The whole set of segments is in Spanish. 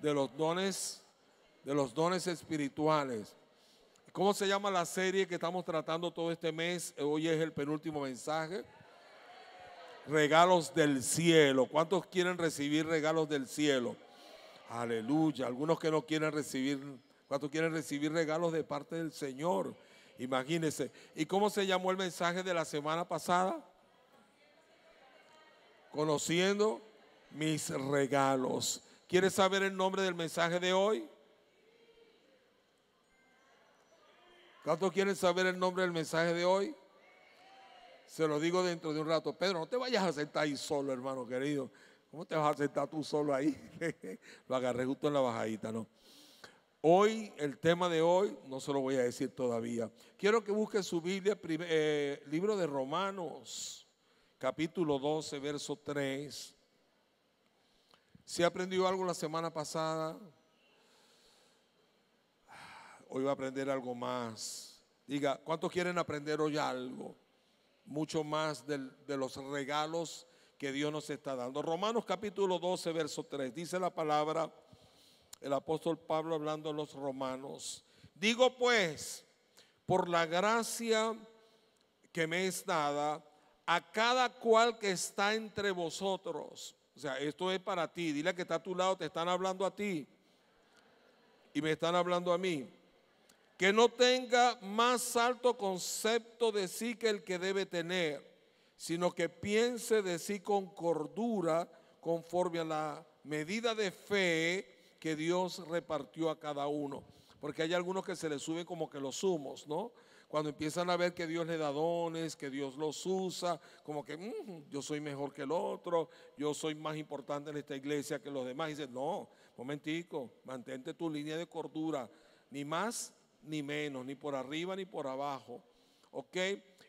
de los dones, de los dones espirituales. ¿Cómo se llama la serie que estamos tratando todo este mes? Hoy es el penúltimo mensaje. Regalos del cielo. ¿Cuántos quieren recibir regalos del cielo? Aleluya. Algunos que no quieren recibir, ¿cuántos quieren recibir regalos de parte del Señor? Imagínense. ¿Y cómo se llamó el mensaje de la semana pasada? Conociendo mis regalos. ¿Quieres saber el nombre del mensaje de hoy? ¿Cuántos quieres saber el nombre del mensaje de hoy? Se lo digo dentro de un rato. Pedro, no te vayas a sentar ahí solo, hermano querido. ¿Cómo te vas a sentar tú solo ahí? lo agarré justo en la bajadita, ¿no? Hoy, el tema de hoy, no se lo voy a decir todavía. Quiero que busques su Biblia, eh, libro de Romanos, capítulo 12, verso 3. Si aprendió algo la semana pasada, hoy va a aprender algo más. Diga, ¿cuántos quieren aprender hoy algo? Mucho más de los regalos que Dios nos está dando. Romanos capítulo 12, verso 3. Dice la palabra el apóstol Pablo hablando a los romanos. Digo pues, por la gracia que me es dada, a cada cual que está entre vosotros o sea, esto es para ti. Dile que está a tu lado, te están hablando a ti. Y me están hablando a mí. Que no tenga más alto concepto de sí que el que debe tener, sino que piense de sí con cordura, conforme a la medida de fe que Dios repartió a cada uno porque hay algunos que se les sube como que los sumos, ¿no? Cuando empiezan a ver que Dios le da dones, que Dios los usa, como que mm, yo soy mejor que el otro, yo soy más importante en esta iglesia que los demás. Y dicen, no, momentico, mantente tu línea de cordura, ni más ni menos, ni por arriba ni por abajo. ¿Ok?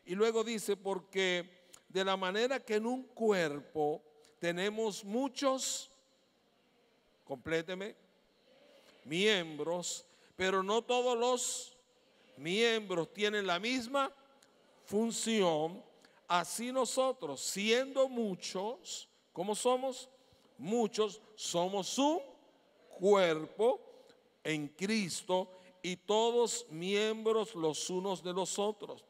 Y luego dice, porque de la manera que en un cuerpo tenemos muchos, compléteme, miembros, pero no todos los miembros tienen la misma función. Así nosotros, siendo muchos, como somos? Muchos somos un cuerpo en Cristo y todos miembros los unos de los otros.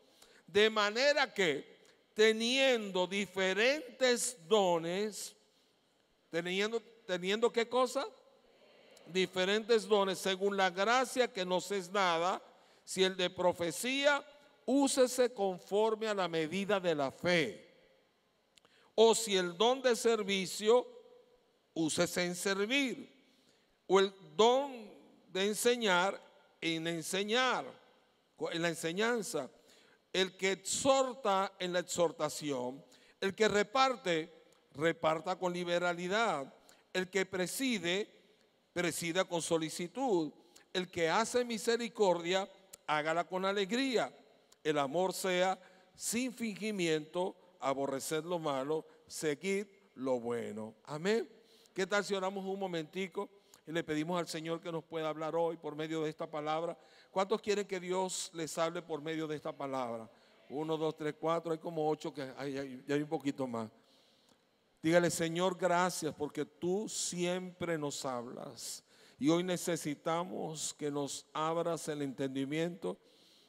De manera que teniendo diferentes dones, teniendo, teniendo qué cosa? diferentes dones según la gracia que nos es nada Si el de profecía, úsese conforme a la medida de la fe. O si el don de servicio, úsese en servir. O el don de enseñar, en enseñar, en la enseñanza. El que exhorta en la exhortación. El que reparte, reparta con liberalidad. El que preside, presida con solicitud. El que hace misericordia, hágala con alegría. El amor sea sin fingimiento, aborrecer lo malo, seguid lo bueno. Amén. ¿Qué tal si oramos un momentico y le pedimos al Señor que nos pueda hablar hoy por medio de esta palabra? ¿Cuántos quieren que Dios les hable por medio de esta palabra? Uno, dos, tres, cuatro, hay como ocho, que hay un poquito más. Dígale, Señor, gracias porque tú siempre nos hablas. Y hoy necesitamos que nos abras el entendimiento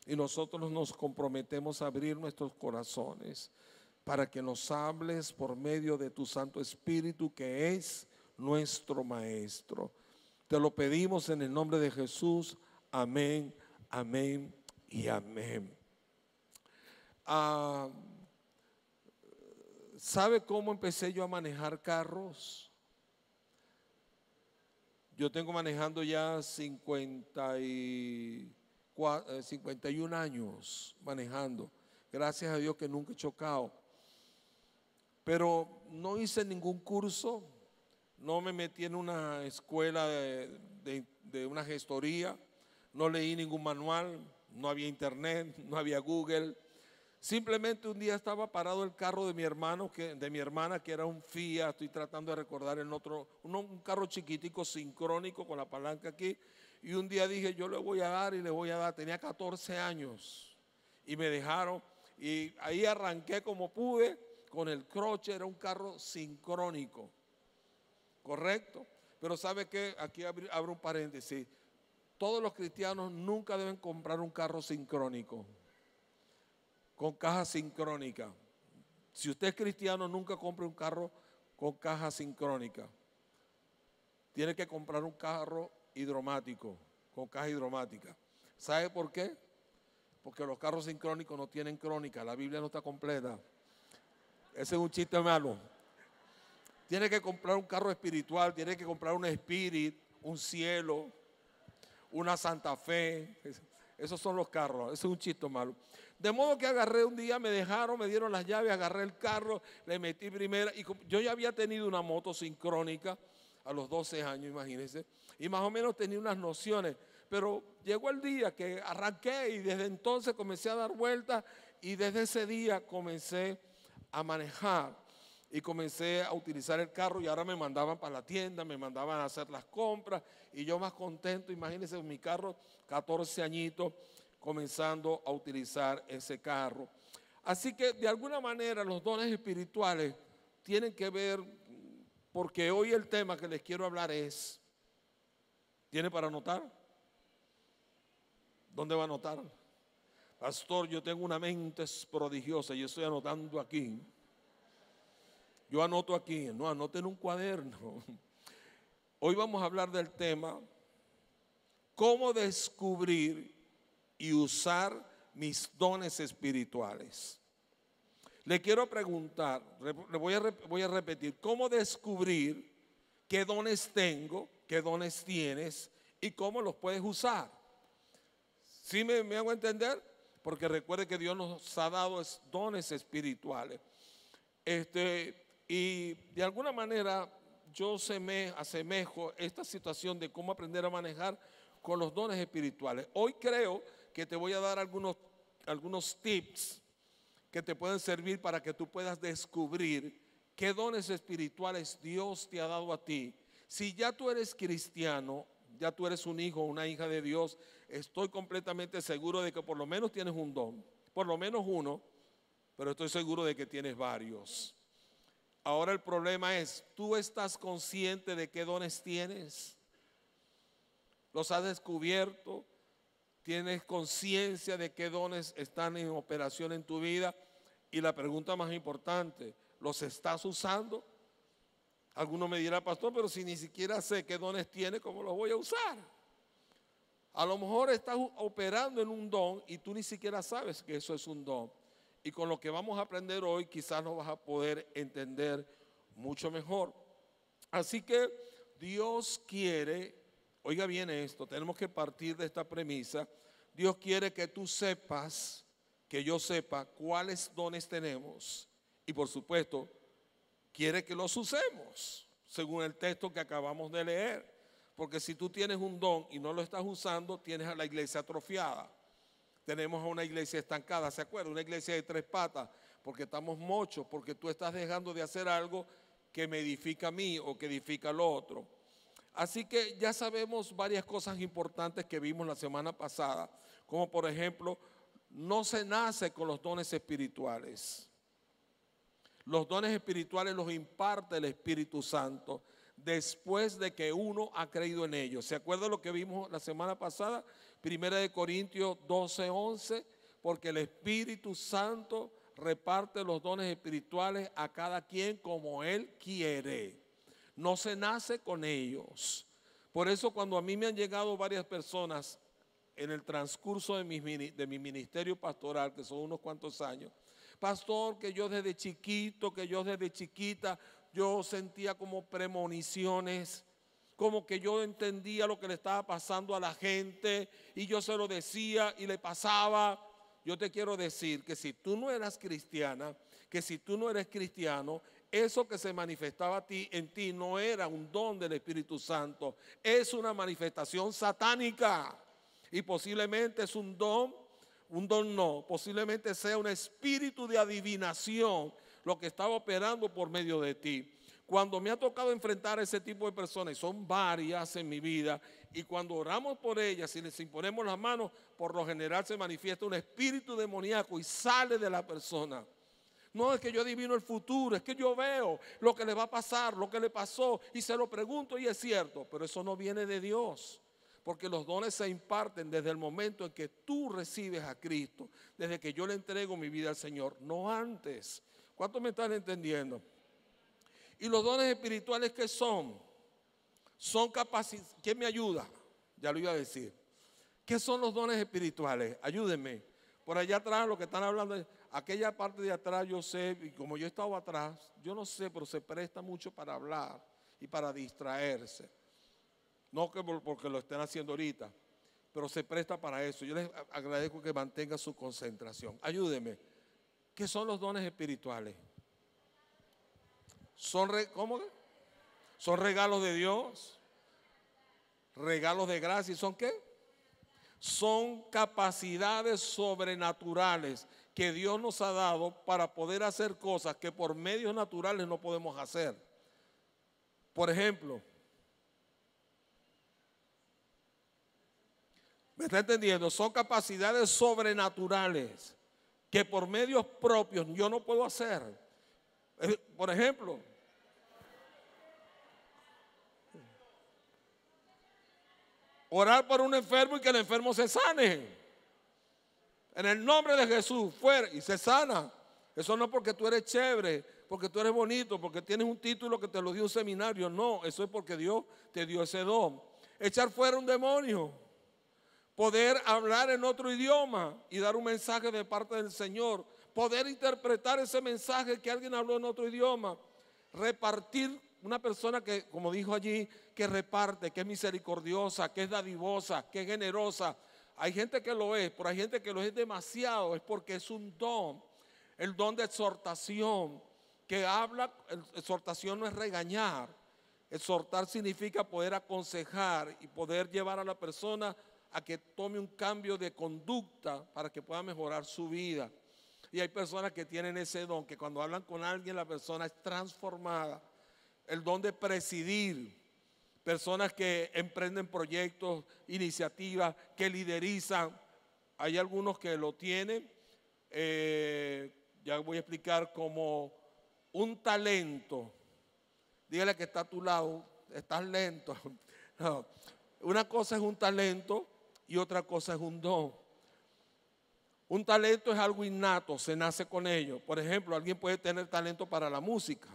y nosotros nos comprometemos a abrir nuestros corazones para que nos hables por medio de tu Santo Espíritu que es nuestro Maestro. Te lo pedimos en el nombre de Jesús. Amén, amén y amén. Ah, ¿Sabe cómo empecé yo a manejar carros? Yo tengo manejando ya 51 eh, años manejando. Gracias a Dios que nunca he chocado. Pero no hice ningún curso, no me metí en una escuela de una gestoría, no leí ningún manual, no había internet, no había Google, Simplemente un día estaba parado el carro de mi hermano, que, de mi hermana, que era un Fiat, estoy tratando de recordar el otro, un, carro chiquitico, sincrónico, con la palanca aquí. Y un día dije, yo le voy a dar y le voy a dar. Tenía 14 años y me dejaron. Y ahí arranqué como pude con el croche, era un carro sincrónico. ¿Correcto? Pero ¿sabe que Aquí abro un paréntesis. Todos los cristianos nunca deben comprar un carro sincrónico con caja sincrónica. Si usted es cristiano, nunca compre un carro con caja sincrónica. Tiene que comprar un carro hidromático, con caja hidromática. ¿Sabe por qué? Porque los carros sincrónicos no tienen crónica, la Biblia no está completa. Ese es un chiste malo. Tiene que comprar un carro espiritual, tiene que comprar un espíritu, un cielo, una Santa Fe. Esos son los carros, eso es un chiste malo. De modo que agarré un día, me dejaron, me dieron las llaves, agarré el carro, le metí primera. Y yo ya había tenido una moto sincrónica a los 12 años, imagínense. Y más o menos tenía unas nociones. Pero llegó el día que arranqué y desde entonces comencé a dar vueltas y desde ese día comencé a manejar y comencé a utilizar el carro y ahora me mandaban para la tienda, me mandaban a hacer las compras y yo más contento, imagínense mi carro, 14 añitos, comenzando a utilizar ese carro. Así que de alguna manera los dones espirituales tienen que ver, porque hoy el tema que les quiero hablar es, ¿tiene para anotar? ¿Dónde va a anotar? Pastor, yo tengo una mente prodigiosa y estoy anotando aquí. Yo anoto aquí, no anoten un cuaderno. Hoy vamos a hablar del tema cómo descubrir y usar mis dones espirituales. Le quiero preguntar, le voy a, repetir, ¿cómo descubrir qué dones tengo, qué dones tienes y cómo los puedes usar? ¿Sí me, me hago entender? Porque recuerde que Dios nos ha dado dones espirituales. Este, y de alguna manera yo se me asemejo esta situación de cómo aprender a manejar con los dones espirituales. Hoy creo que te voy a dar algunos, algunos tips que te pueden servir para que tú puedas descubrir qué dones espirituales Dios te ha dado a ti. Si ya tú eres cristiano, ya tú eres un hijo, o una hija de Dios, estoy completamente seguro de que por lo menos tienes un don, por lo menos uno, pero estoy seguro de que tienes varios. Ahora el problema es, ¿tú estás consciente de qué dones tienes? ¿Los has descubierto? ¿Tienes conciencia de qué dones están en operación en tu vida? Y la pregunta más importante, ¿los estás usando? Alguno me dirá, pastor, pero si ni siquiera sé qué dones tiene, ¿cómo los voy a usar? A lo mejor estás operando en un don y tú ni siquiera sabes que eso es un don. Y con lo que vamos a aprender hoy quizás lo vas a poder entender mucho mejor. Así que Dios quiere, oiga bien esto, tenemos que partir de esta premisa. Dios quiere que tú sepas, que yo sepa cuáles dones tenemos y por supuesto quiere que los usemos, según el texto que acabamos de leer. Porque si tú tienes un don y no lo estás usando, tienes a la iglesia atrofiada tenemos a una iglesia estancada, ¿se acuerda? Una iglesia de tres patas, porque estamos mochos, porque tú estás dejando de hacer algo que me edifica a mí o que edifica al otro. Así que ya sabemos varias cosas importantes que vimos la semana pasada, como por ejemplo, no se nace con los dones espirituales. Los dones espirituales los imparte el Espíritu Santo después de que uno ha creído en ellos. ¿Se acuerda lo que vimos la semana pasada? Primera de Corintios 12, 11, porque el Espíritu Santo reparte los dones espirituales a cada quien como Él quiere. No se nace con ellos. Por eso cuando a mí me han llegado varias personas en el transcurso de mi, de mi ministerio pastoral, que son unos cuantos años, pastor, que yo desde chiquito, que yo desde chiquita, yo sentía como premoniciones como que yo entendía lo que le estaba pasando a la gente y yo se lo decía y le pasaba. Yo te quiero decir que si tú no eras cristiana, que si tú no eres cristiano, eso que se manifestaba a ti, en ti no era un don del Espíritu Santo, es una manifestación satánica y posiblemente es un don, un don no, posiblemente sea un espíritu de adivinación lo que estaba operando por medio de ti. Cuando me ha tocado enfrentar a ese tipo de personas, y son varias en mi vida, y cuando oramos por ellas y les imponemos las manos, por lo general se manifiesta un espíritu demoníaco y sale de la persona. No es que yo adivino el futuro, es que yo veo lo que le va a pasar, lo que le pasó, y se lo pregunto y es cierto, pero eso no viene de Dios. Porque los dones se imparten desde el momento en que tú recibes a Cristo, desde que yo le entrego mi vida al Señor, no antes. ¿Cuántos me están entendiendo? ¿Y los dones espirituales qué son? Son capacidades. ¿Quién me ayuda? Ya lo iba a decir. ¿Qué son los dones espirituales? Ayúdenme. Por allá atrás, lo que están hablando, aquella parte de atrás, yo sé, y como yo he estado atrás, yo no sé, pero se presta mucho para hablar y para distraerse. No que porque lo estén haciendo ahorita, pero se presta para eso. Yo les agradezco que mantengan su concentración. Ayúdenme. ¿Qué son los dones espirituales? Son, ¿cómo? son regalos de Dios. Regalos de gracia. ¿Son qué? Son capacidades sobrenaturales que Dios nos ha dado para poder hacer cosas que por medios naturales no podemos hacer. Por ejemplo, ¿me está entendiendo? Son capacidades sobrenaturales que por medios propios yo no puedo hacer. Eh, por ejemplo, Orar por un enfermo y que el enfermo se sane. En el nombre de Jesús, fuera y se sana. Eso no porque tú eres chévere, porque tú eres bonito, porque tienes un título que te lo dio un seminario. No, eso es porque Dios te dio ese don. Echar fuera un demonio. Poder hablar en otro idioma y dar un mensaje de parte del Señor. Poder interpretar ese mensaje que alguien habló en otro idioma. Repartir una persona que, como dijo allí, que reparte, que es misericordiosa, que es dadivosa, que es generosa. Hay gente que lo es, pero hay gente que lo es demasiado, es porque es un don, el don de exhortación, que habla, exhortación no es regañar, exhortar significa poder aconsejar y poder llevar a la persona a que tome un cambio de conducta para que pueda mejorar su vida. Y hay personas que tienen ese don, que cuando hablan con alguien la persona es transformada el don de presidir, personas que emprenden proyectos, iniciativas, que liderizan. Hay algunos que lo tienen. Eh, ya voy a explicar como un talento. Dígale que está a tu lado, estás lento. Una cosa es un talento y otra cosa es un don. Un talento es algo innato, se nace con ello. Por ejemplo, alguien puede tener talento para la música.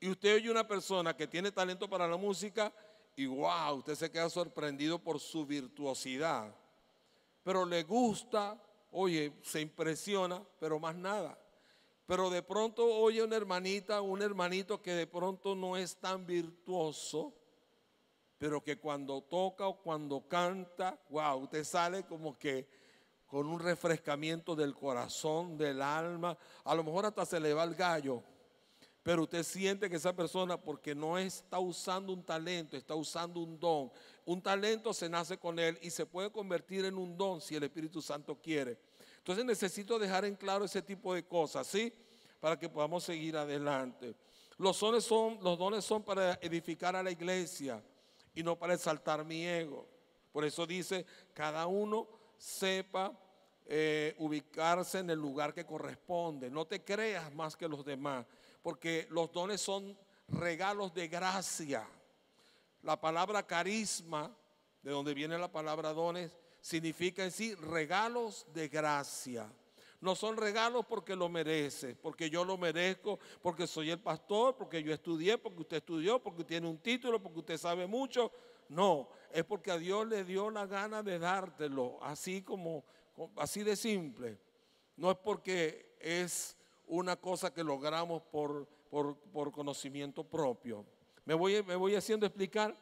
Y usted oye una persona que tiene talento para la música y wow, usted se queda sorprendido por su virtuosidad. Pero le gusta, oye, se impresiona, pero más nada. Pero de pronto oye una hermanita, un hermanito que de pronto no es tan virtuoso, pero que cuando toca o cuando canta, wow, usted sale como que con un refrescamiento del corazón, del alma, a lo mejor hasta se le va el gallo pero usted siente que esa persona, porque no está usando un talento, está usando un don. Un talento se nace con él y se puede convertir en un don si el Espíritu Santo quiere. Entonces necesito dejar en claro ese tipo de cosas, ¿sí? Para que podamos seguir adelante. Los dones son, los dones son para edificar a la iglesia y no para exaltar mi ego. Por eso dice, cada uno sepa eh, ubicarse en el lugar que corresponde. No te creas más que los demás porque los dones son regalos de gracia. La palabra carisma, de donde viene la palabra dones, significa en sí regalos de gracia. No son regalos porque lo mereces, porque yo lo merezco, porque soy el pastor, porque yo estudié, porque usted estudió, porque tiene un título, porque usted sabe mucho. No, es porque a Dios le dio la gana de dártelo, así como así de simple. No es porque es una cosa que logramos por, por, conocimiento propio. Me voy, me voy haciendo explicar.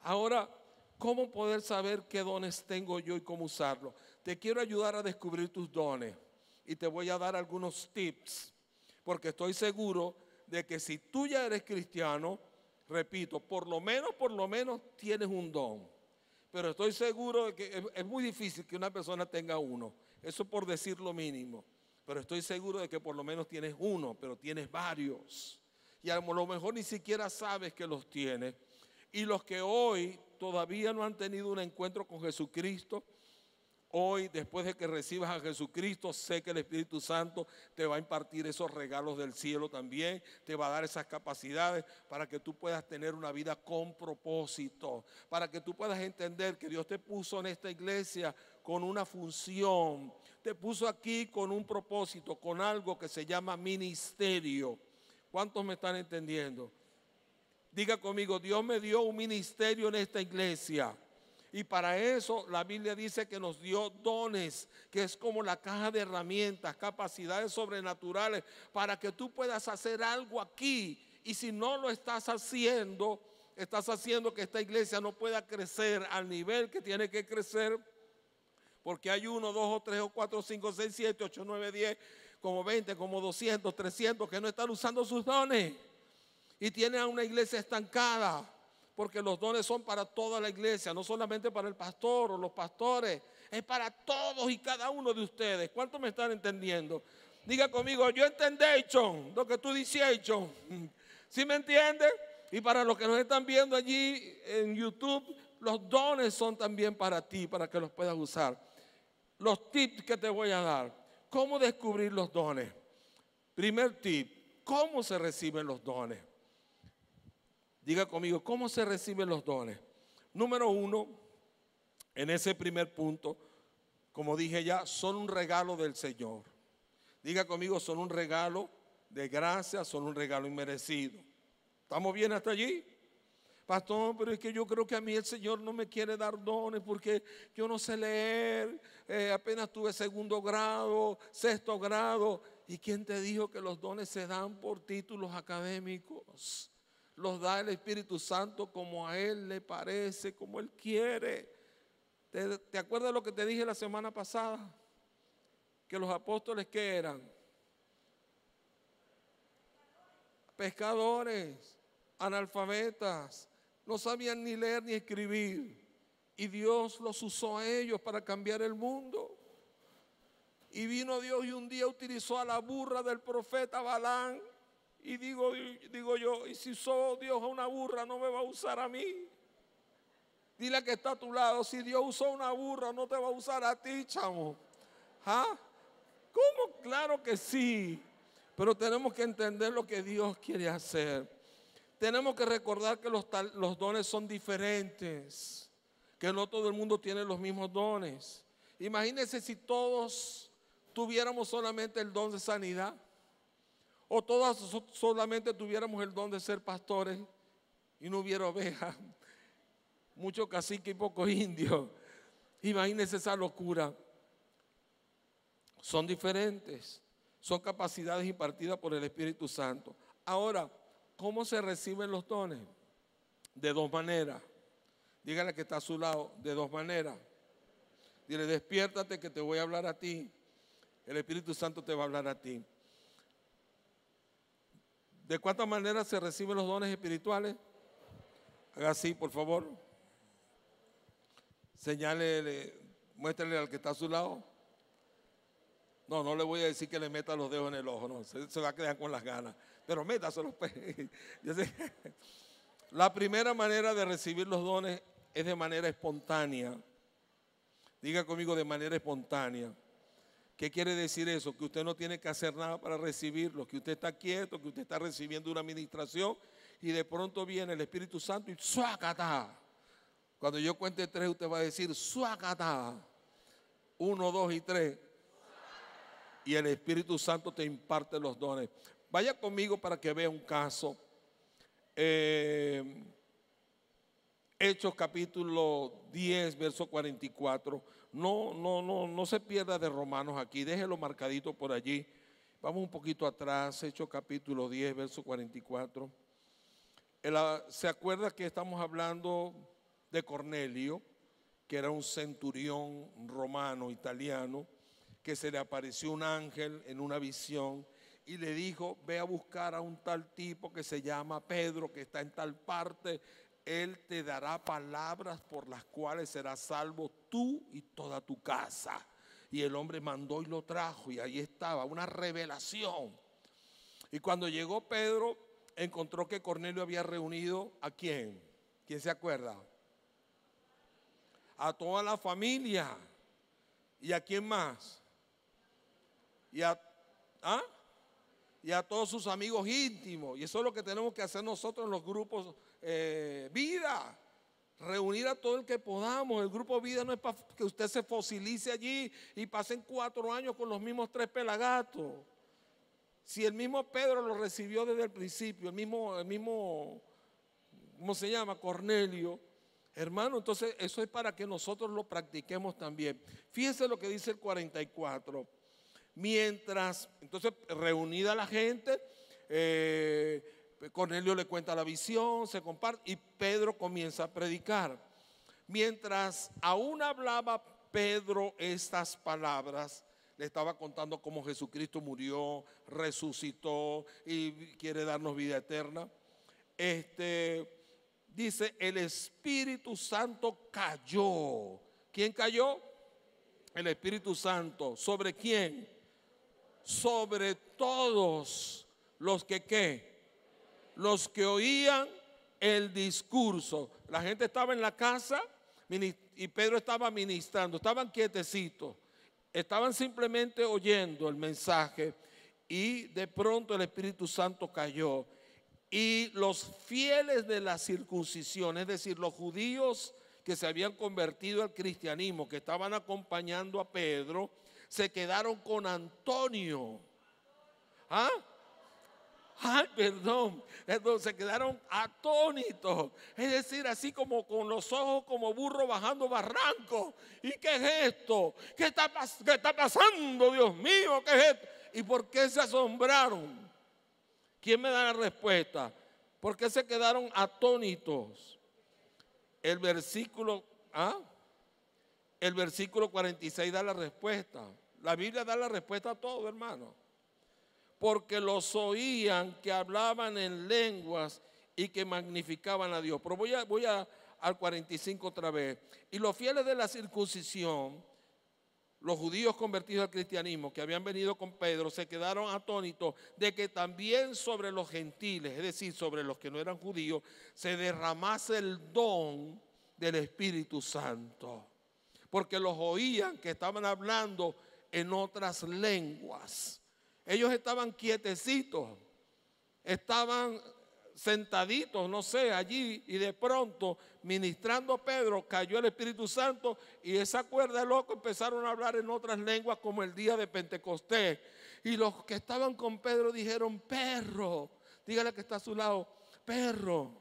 Ahora, ¿cómo poder saber qué dones tengo yo y cómo usarlo. Te quiero ayudar a descubrir tus dones y te voy a dar algunos tips, porque estoy seguro de que si tú ya eres cristiano, repito, por lo menos, por lo menos tienes un don. Pero estoy seguro de que es muy difícil que una persona tenga uno. Eso por decir lo mínimo. Pero estoy seguro de que por lo menos tienes uno, pero tienes varios. Y a lo mejor ni siquiera sabes que los tienes. Y los que hoy todavía no han tenido un encuentro con Jesucristo, hoy después de que recibas a Jesucristo, sé que el Espíritu Santo te va a impartir esos regalos del cielo también, te va a dar esas capacidades para que tú puedas tener una vida con propósito, para que tú puedas entender que Dios te puso en esta iglesia con una función te puso aquí con un propósito, con algo que se llama ministerio. ¿Cuántos me están entendiendo? Diga conmigo, Dios me dio un ministerio en esta iglesia. Y para eso la Biblia dice que nos dio dones, que es como la caja de herramientas, capacidades sobrenaturales, para que tú puedas hacer algo aquí. Y si no lo estás haciendo, estás haciendo que esta iglesia no pueda crecer al nivel que tiene que crecer porque hay uno, dos, o tres, o cuatro, cinco, seis, siete, ocho, nueve, diez, como veinte, como doscientos, trescientos, que no están usando sus dones. Y tienen a una iglesia estancada, porque los dones son para toda la iglesia, no solamente para el pastor o los pastores, es para todos y cada uno de ustedes. ¿Cuánto me están entendiendo? Diga conmigo, yo entendé, John, lo que tú dices, John. ¿Sí me entiendes? Y para los que nos están viendo allí en YouTube, los dones son también para ti, para que los puedas usar los tips que te voy a dar. ¿Cómo descubrir los dones? Primer tip, ¿cómo se reciben los dones? Diga conmigo, ¿cómo se reciben los dones? Número uno, en ese primer punto, como dije ya, son un regalo del Señor. Diga conmigo, son un regalo de gracia, son un regalo inmerecido. ¿Estamos bien hasta allí? Pastor, pero es que yo creo que a mí el Señor no me quiere dar dones porque yo no sé leer, eh, apenas tuve segundo grado, sexto grado. ¿Y quién te dijo que los dones se dan por títulos académicos? Los da el Espíritu Santo como a Él le parece, como Él quiere. ¿Te, te acuerdas lo que te dije la semana pasada? Que los apóstoles que eran pescadores, analfabetas, no sabían ni leer ni escribir. Y Dios los usó a ellos para cambiar el mundo. Y vino Dios y un día utilizó a la burra del profeta Balán. Y digo, digo yo, y si usó Dios a una burra, no me va a usar a mí. Dile que está a tu lado, si Dios usó una burra, no te va a usar a ti, chamo. ¿Ah? ¿Cómo? Claro que sí. Pero tenemos que entender lo que Dios quiere hacer. Tenemos que recordar que los, dones son diferentes, que no todo el mundo tiene los mismos dones. Imagínense si todos tuviéramos solamente el don de sanidad o todos solamente tuviéramos el don de ser pastores y no hubiera ovejas, Muchos caciques y pocos indios. Imagínense esa locura. Son diferentes, son capacidades impartidas por el Espíritu Santo. Ahora, ¿Cómo se reciben los dones? De dos maneras. Dígale que está a su lado, de dos maneras. Dile, despiértate que te voy a hablar a ti. El Espíritu Santo te va a hablar a ti. ¿De cuántas maneras se reciben los dones espirituales? Haga así, por favor. Señale, muéstrale al que está a su lado. No, no le voy a decir que le meta los dedos en el ojo, no, se, se va a quedar con las ganas pero solo Pues. La primera manera de recibir los dones es de manera espontánea. Diga conmigo de manera espontánea. ¿Qué quiere decir eso? Que usted no tiene que hacer nada para recibirlo, que usted está quieto, que usted está recibiendo una administración y de pronto viene el Espíritu Santo y suacata. Cuando yo cuente tres, usted va a decir suacata. Uno, dos y tres. Y el Espíritu Santo te imparte los dones. Vaya conmigo para que vea un caso. Eh, Hechos capítulo 10, verso 44. No, no, no, no se pierda de Romanos aquí, déjelo marcadito por allí. Vamos un poquito atrás, Hechos capítulo 10, verso 44. Ah, ¿Se acuerda que estamos hablando de Cornelio, que era un centurión romano, italiano, que se le apareció un ángel en una visión y le dijo, ve a buscar a un tal tipo que se llama Pedro, que está en tal parte, él te dará palabras por las cuales serás salvo tú y toda tu casa. Y el hombre mandó y lo trajo y ahí estaba, una revelación. Y cuando llegó Pedro, encontró que Cornelio había reunido a quién. ¿Quién se acuerda? A toda la familia. ¿Y a quién más? ¿Y a, ¿ah? y a todos sus amigos íntimos. Y eso es lo que tenemos que hacer nosotros en los grupos eh, vida. Reunir a todo el que podamos. El grupo vida no es para que usted se fosilice allí y pasen cuatro años con los mismos tres pelagatos. Si el mismo Pedro lo recibió desde el principio, el mismo, el mismo, ¿cómo se llama? Cornelio. Hermano, entonces eso es para que nosotros lo practiquemos también. Fíjense lo que dice el 44 mientras, entonces reunida la gente, eh, Cornelio le cuenta la visión, se comparte y Pedro comienza a predicar. Mientras aún hablaba Pedro estas palabras, le estaba contando cómo Jesucristo murió, resucitó y quiere darnos vida eterna. Este dice, el Espíritu Santo cayó. ¿Quién cayó? El Espíritu Santo. ¿Sobre quién? sobre todos los que qué, los que oían el discurso. La gente estaba en la casa y Pedro estaba ministrando, estaban quietecitos, estaban simplemente oyendo el mensaje y de pronto el Espíritu Santo cayó. Y los fieles de la circuncisión, es decir, los judíos que se habían convertido al cristianismo, que estaban acompañando a Pedro, se quedaron con Antonio. ¿Ah? Ay, perdón. se quedaron atónitos. Es decir, así como con los ojos como burro bajando barranco. ¿Y qué es esto? ¿Qué está, pasando, Dios mío? ¿Qué es esto? ¿Y por qué se asombraron? ¿Quién me da la respuesta? ¿Por qué se quedaron atónitos? El versículo, ¿ah? El versículo 46 da la respuesta. La Biblia da la respuesta a todo, hermano. Porque los oían que hablaban en lenguas y que magnificaban a Dios. Pero voy, a, voy a, al 45 otra vez. Y los fieles de la circuncisión, los judíos convertidos al cristianismo que habían venido con Pedro, se quedaron atónitos de que también sobre los gentiles, es decir, sobre los que no eran judíos, se derramase el don del Espíritu Santo. Porque los oían que estaban hablando en otras lenguas. Ellos estaban quietecitos, estaban sentaditos, no sé, allí, y de pronto, ministrando a Pedro, cayó el Espíritu Santo y esa cuerda de loco empezaron a hablar en otras lenguas como el día de Pentecostés. Y los que estaban con Pedro dijeron, perro, dígale que está a su lado, perro.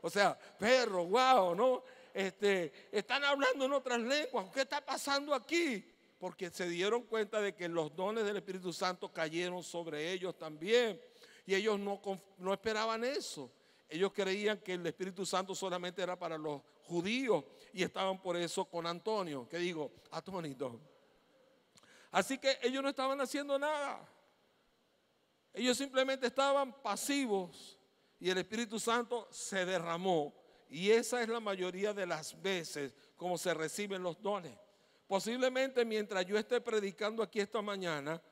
O sea, perro, wow, ¿no? Este, están hablando en otras lenguas, ¿qué está pasando aquí? porque se dieron cuenta de que los dones del Espíritu Santo cayeron sobre ellos también. Y ellos no, no esperaban eso. Ellos creían que el Espíritu Santo solamente era para los judíos y estaban por eso con Antonio, que digo, atónitos. Así que ellos no estaban haciendo nada. Ellos simplemente estaban pasivos y el Espíritu Santo se derramó. Y esa es la mayoría de las veces como se reciben los dones. Posiblemente mientras yo esté predicando aquí esta mañana,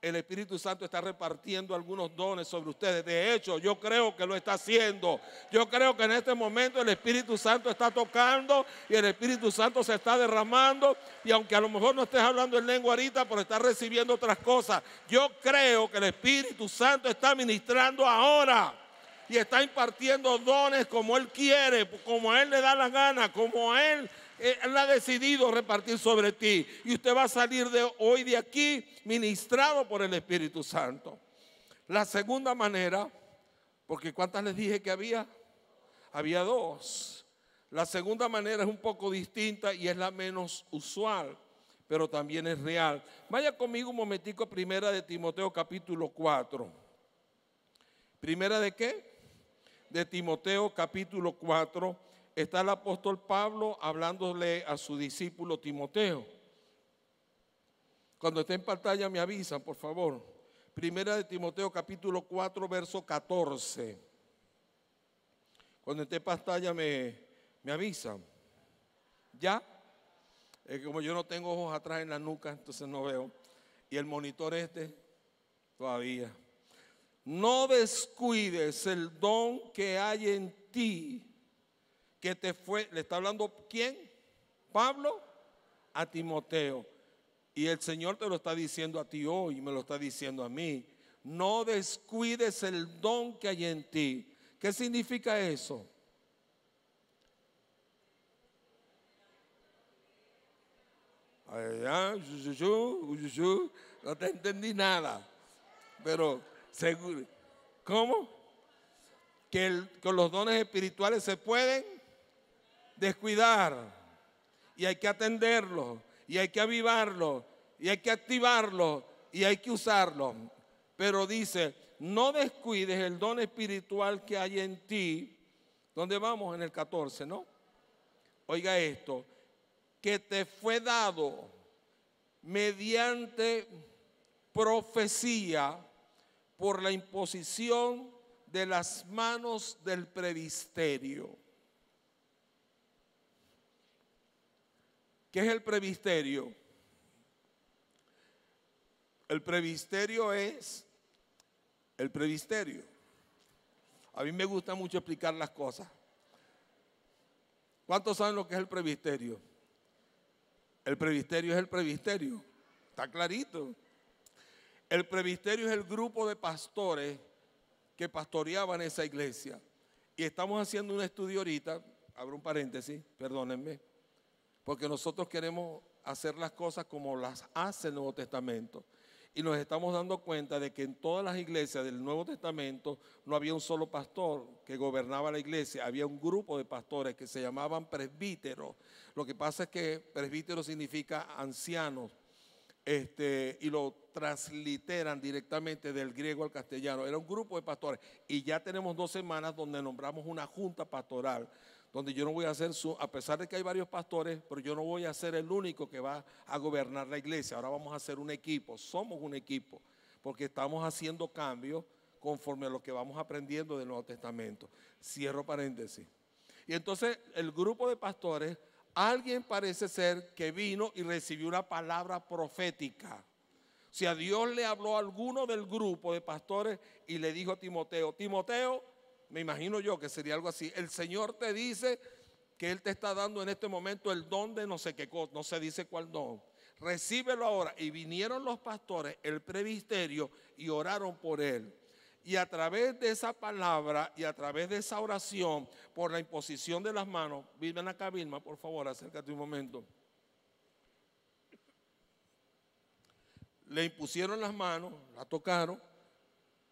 el Espíritu Santo está repartiendo algunos dones sobre ustedes. De hecho, yo creo que lo está haciendo. Yo creo que en este momento el Espíritu Santo está tocando y el Espíritu Santo se está derramando. Y aunque a lo mejor no estés hablando en lengua ahorita, pero estás recibiendo otras cosas. Yo creo que el Espíritu Santo está ministrando ahora. Y está impartiendo dones como Él quiere, como Él le da la gana, como Él eh, él ha decidido repartir sobre ti. Y usted va a salir de hoy de aquí ministrado por el Espíritu Santo. La segunda manera, porque ¿cuántas les dije que había? Había dos. La segunda manera es un poco distinta y es la menos usual, pero también es real. Vaya conmigo un momentico Primera de Timoteo capítulo 4. ¿Primera de qué? De Timoteo capítulo 4 está el apóstol Pablo hablándole a su discípulo Timoteo. Cuando esté en pantalla me avisan, por favor. Primera de Timoteo capítulo 4, verso 14. Cuando esté en pantalla me, me avisan. ¿Ya? que como yo no tengo ojos atrás en la nuca, entonces no veo. Y el monitor este, todavía. No descuides el don que hay en ti que te fue, le está hablando quién? Pablo a Timoteo. Y el Señor te lo está diciendo a ti hoy, me lo está diciendo a mí. No descuides el don que hay en ti. ¿Qué significa eso? No te entendí nada, pero ¿Cómo? Que, con los dones espirituales se pueden descuidar. Y hay que atenderlo, y hay que avivarlo, y hay que activarlo, y hay que usarlo. Pero dice, no descuides el don espiritual que hay en ti. ¿Dónde vamos? En el 14, ¿no? Oiga esto, que te fue dado mediante profecía por la imposición de las manos del previsterio. ¿Qué es el previsterio? El previsterio es el previsterio. A mí me gusta mucho explicar las cosas. ¿Cuántos saben lo que es el previsterio? El previsterio es el previsterio. Está clarito. El previsterio es el grupo de pastores que pastoreaban esa iglesia. Y estamos haciendo un estudio ahorita, abro un paréntesis, perdónenme, porque nosotros queremos hacer las cosas como las hace el Nuevo Testamento. Y nos estamos dando cuenta de que en todas las iglesias del Nuevo Testamento no había un solo pastor que gobernaba la iglesia, había un grupo de pastores que se llamaban presbíteros. Lo que pasa es que presbítero significa ancianos, este, y lo transliteran directamente del griego al castellano. Era un grupo de pastores. Y ya tenemos dos semanas donde nombramos una junta pastoral donde yo no voy a ser, su, a pesar de que hay varios pastores, pero yo no voy a ser el único que va a gobernar la iglesia. Ahora vamos a ser un equipo, somos un equipo, porque estamos haciendo cambios conforme a lo que vamos aprendiendo del Nuevo Testamento. Cierro paréntesis. Y entonces el grupo de pastores, alguien parece ser que vino y recibió una palabra profética. Si a Dios le habló a alguno del grupo de pastores y le dijo a Timoteo, Timoteo, me imagino yo que sería algo así. El Señor te dice que Él te está dando en este momento el don de no sé qué cosa, no se dice cuál don. Recíbelo ahora. Y vinieron los pastores, el previsterio, y oraron por Él. Y a través de esa palabra y a través de esa oración, por la imposición de las manos, viva acá, Vilma, por favor, acércate un momento. Le impusieron las manos, la tocaron,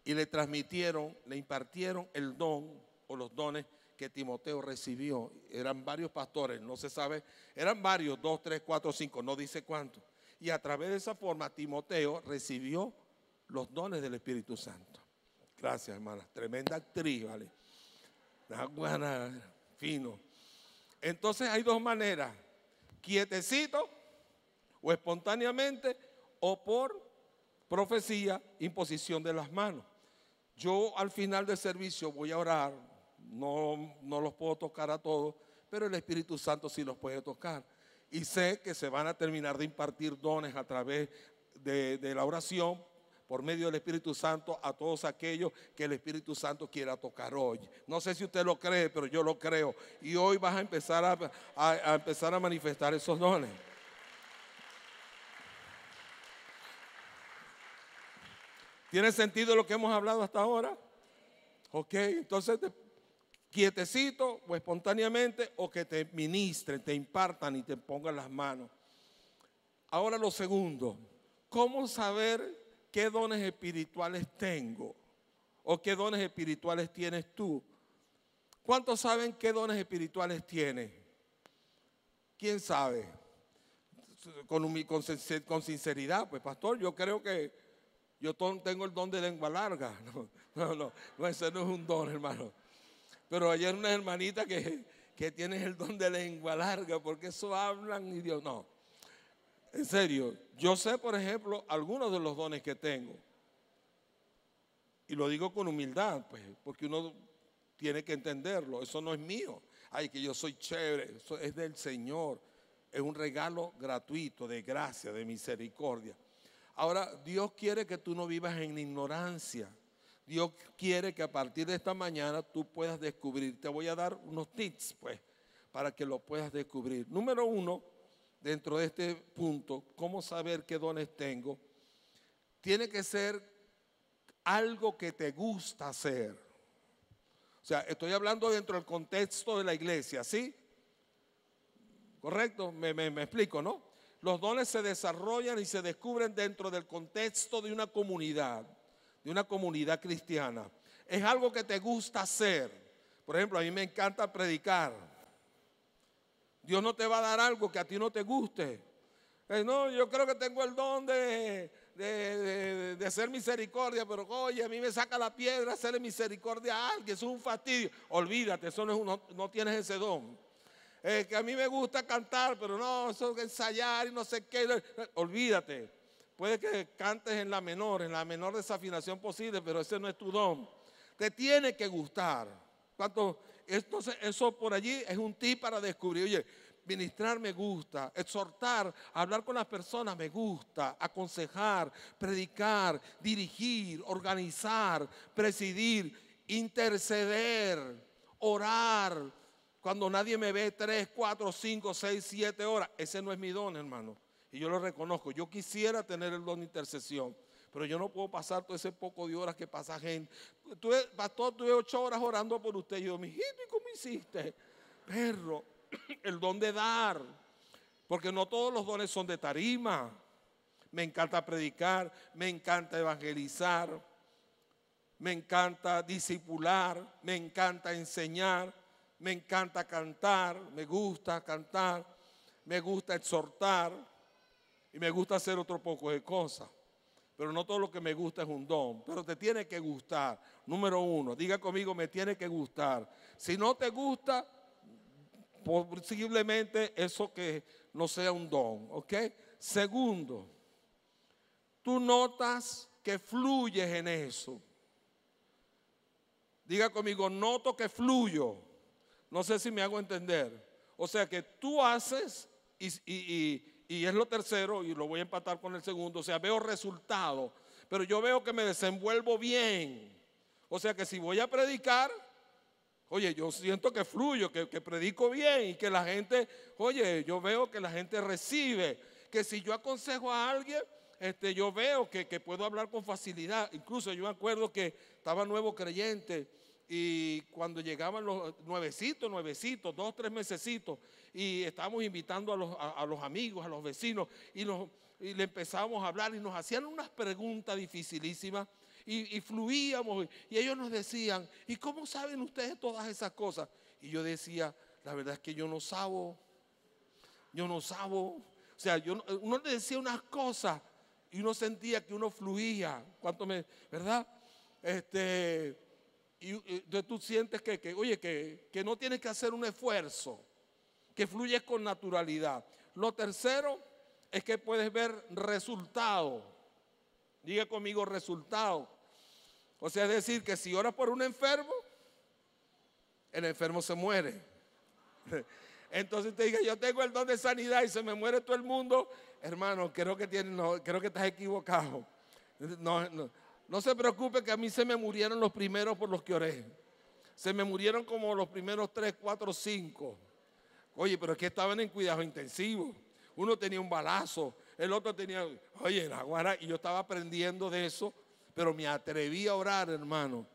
y le transmitieron, le impartieron el don o los dones que Timoteo recibió. Eran varios pastores, no se sabe, eran varios, dos, tres, cuatro, cinco, no dice cuántos. Y a través de esa forma Timoteo recibió los dones del Espíritu Santo. Gracias, hermana. Tremenda actriz, ¿vale? La fino. Entonces hay dos maneras, quietecito o espontáneamente o por profecía, imposición de las manos. Yo al final del servicio voy a orar, no, no los puedo tocar a todos, pero el Espíritu Santo sí los puede tocar. Y sé que se van a terminar de impartir dones a través de, la oración, por medio del Espíritu Santo a todos aquellos que el Espíritu Santo quiera tocar hoy. No sé si usted lo cree, pero yo lo creo. Y hoy vas a empezar a empezar a manifestar esos dones. ¿Tiene sentido lo que hemos hablado hasta ahora? Ok, entonces quietecito o espontáneamente o que te ministren, te impartan y te pongan las manos. Ahora lo segundo, ¿cómo saber qué dones espirituales tengo? ¿O qué dones espirituales tienes tú? ¿Cuántos saben qué dones espirituales tienes? ¿Quién sabe? con sinceridad, pues pastor, yo creo que yo tengo el don de lengua larga. No, no, no, ese no es un don, hermano. Pero ayer una hermanita que, que tiene el don de lengua larga, porque eso hablan y Dios no. En serio, yo sé, por ejemplo, algunos de los dones que tengo. Y lo digo con humildad, pues, porque uno tiene que entenderlo. Eso no es mío. Ay, que yo soy chévere. Eso es del Señor. Es un regalo gratuito de gracia, de misericordia. Ahora, Dios quiere que tú no vivas en ignorancia. Dios quiere que a partir de esta mañana tú puedas descubrir. Te voy a dar unos tips, pues, para que lo puedas descubrir. Número uno, dentro de este punto, ¿cómo saber qué dones tengo? Tiene que ser algo que te gusta hacer. O sea, estoy hablando dentro del contexto de la iglesia, ¿sí? ¿Correcto? Me, me explico, ¿no? Los dones se desarrollan y se descubren dentro del contexto de una comunidad, de una comunidad cristiana. Es algo que te gusta hacer. Por ejemplo, a mí me encanta predicar. Dios no te va a dar algo que a ti no te guste. Eh, no, yo creo que tengo el don de, hacer ser misericordia, pero oye, a mí me saca la piedra hacerle misericordia a alguien, eso es un fastidio. Olvídate, eso no, no, no tienes ese don. Eh, que a mí me gusta cantar, pero no, eso es ensayar y no sé qué. Olvídate. Puede que cantes en la menor, en la menor desafinación posible, pero ese no es tu don. Te tiene que gustar. eso por allí es un tip para descubrir. Oye, ministrar me gusta, exhortar, hablar con las personas me gusta, aconsejar, predicar, dirigir, organizar, presidir, interceder, orar, cuando nadie me ve tres, cuatro, cinco, seis, siete horas. Ese no es mi don, hermano. Y yo lo reconozco. Yo quisiera tener el don de intercesión. Pero yo no puedo pasar todo ese poco de horas que pasa gente. pastor, tuve ocho horas orando por usted. Y yo, mijito, ¿y cómo hiciste? Perro, el don de dar. Porque no todos los dones son de tarima. Me encanta predicar, me encanta evangelizar, me encanta disipular, me encanta enseñar me encanta cantar, me gusta cantar, me gusta exhortar y me gusta hacer otro poco de cosas. Pero no todo lo que me gusta es un don, pero te tiene que gustar. Número uno, diga conmigo, me tiene que gustar. Si no te gusta, posiblemente eso que no sea un don, ¿ok? Segundo, tú notas que fluyes en eso. Diga conmigo, noto que fluyo no sé si me hago entender. O sea que tú haces y, es lo tercero y lo voy a empatar con el segundo. O sea, veo resultado, pero yo veo que me desenvuelvo bien. O sea que si voy a predicar, Oye, yo siento que fluyo, que, predico bien y que la gente, oye, yo veo que la gente recibe, que si yo aconsejo a alguien, este, yo veo que, que puedo hablar con facilidad. Incluso yo me acuerdo que estaba nuevo creyente y cuando llegaban los nuevecitos, nuevecitos, dos, tres mesecitos, y estábamos invitando a los, amigos, a los vecinos, y, le empezábamos a hablar y nos hacían unas preguntas dificilísimas. Y, fluíamos, y ellos nos decían, ¿y cómo saben ustedes todas esas cosas? Y yo decía, la verdad es que yo no sabo, yo no sabo. O sea, yo, uno le decía unas cosas y uno sentía que uno fluía. ¿Cuánto me, verdad? Este, y, tú sientes que, oye, que, que no tienes que hacer un esfuerzo, que fluye con naturalidad. Lo tercero es que puedes ver resultado. Diga conmigo resultado. O sea, es decir, que si oras por un enfermo, el enfermo se muere. Entonces te diga, yo tengo el don de sanidad y se me muere todo el mundo. Hermano, creo que, tienes, creo que estás equivocado. No, no. No se preocupe que a mí se me murieron los primeros por los que oré. Se me murieron como los primeros tres, cuatro, cinco. Oye, pero es que estaban en cuidado intensivo. Uno tenía un balazo, el otro tenía, oye, la y yo estaba aprendiendo de eso, pero me atreví a orar, hermano.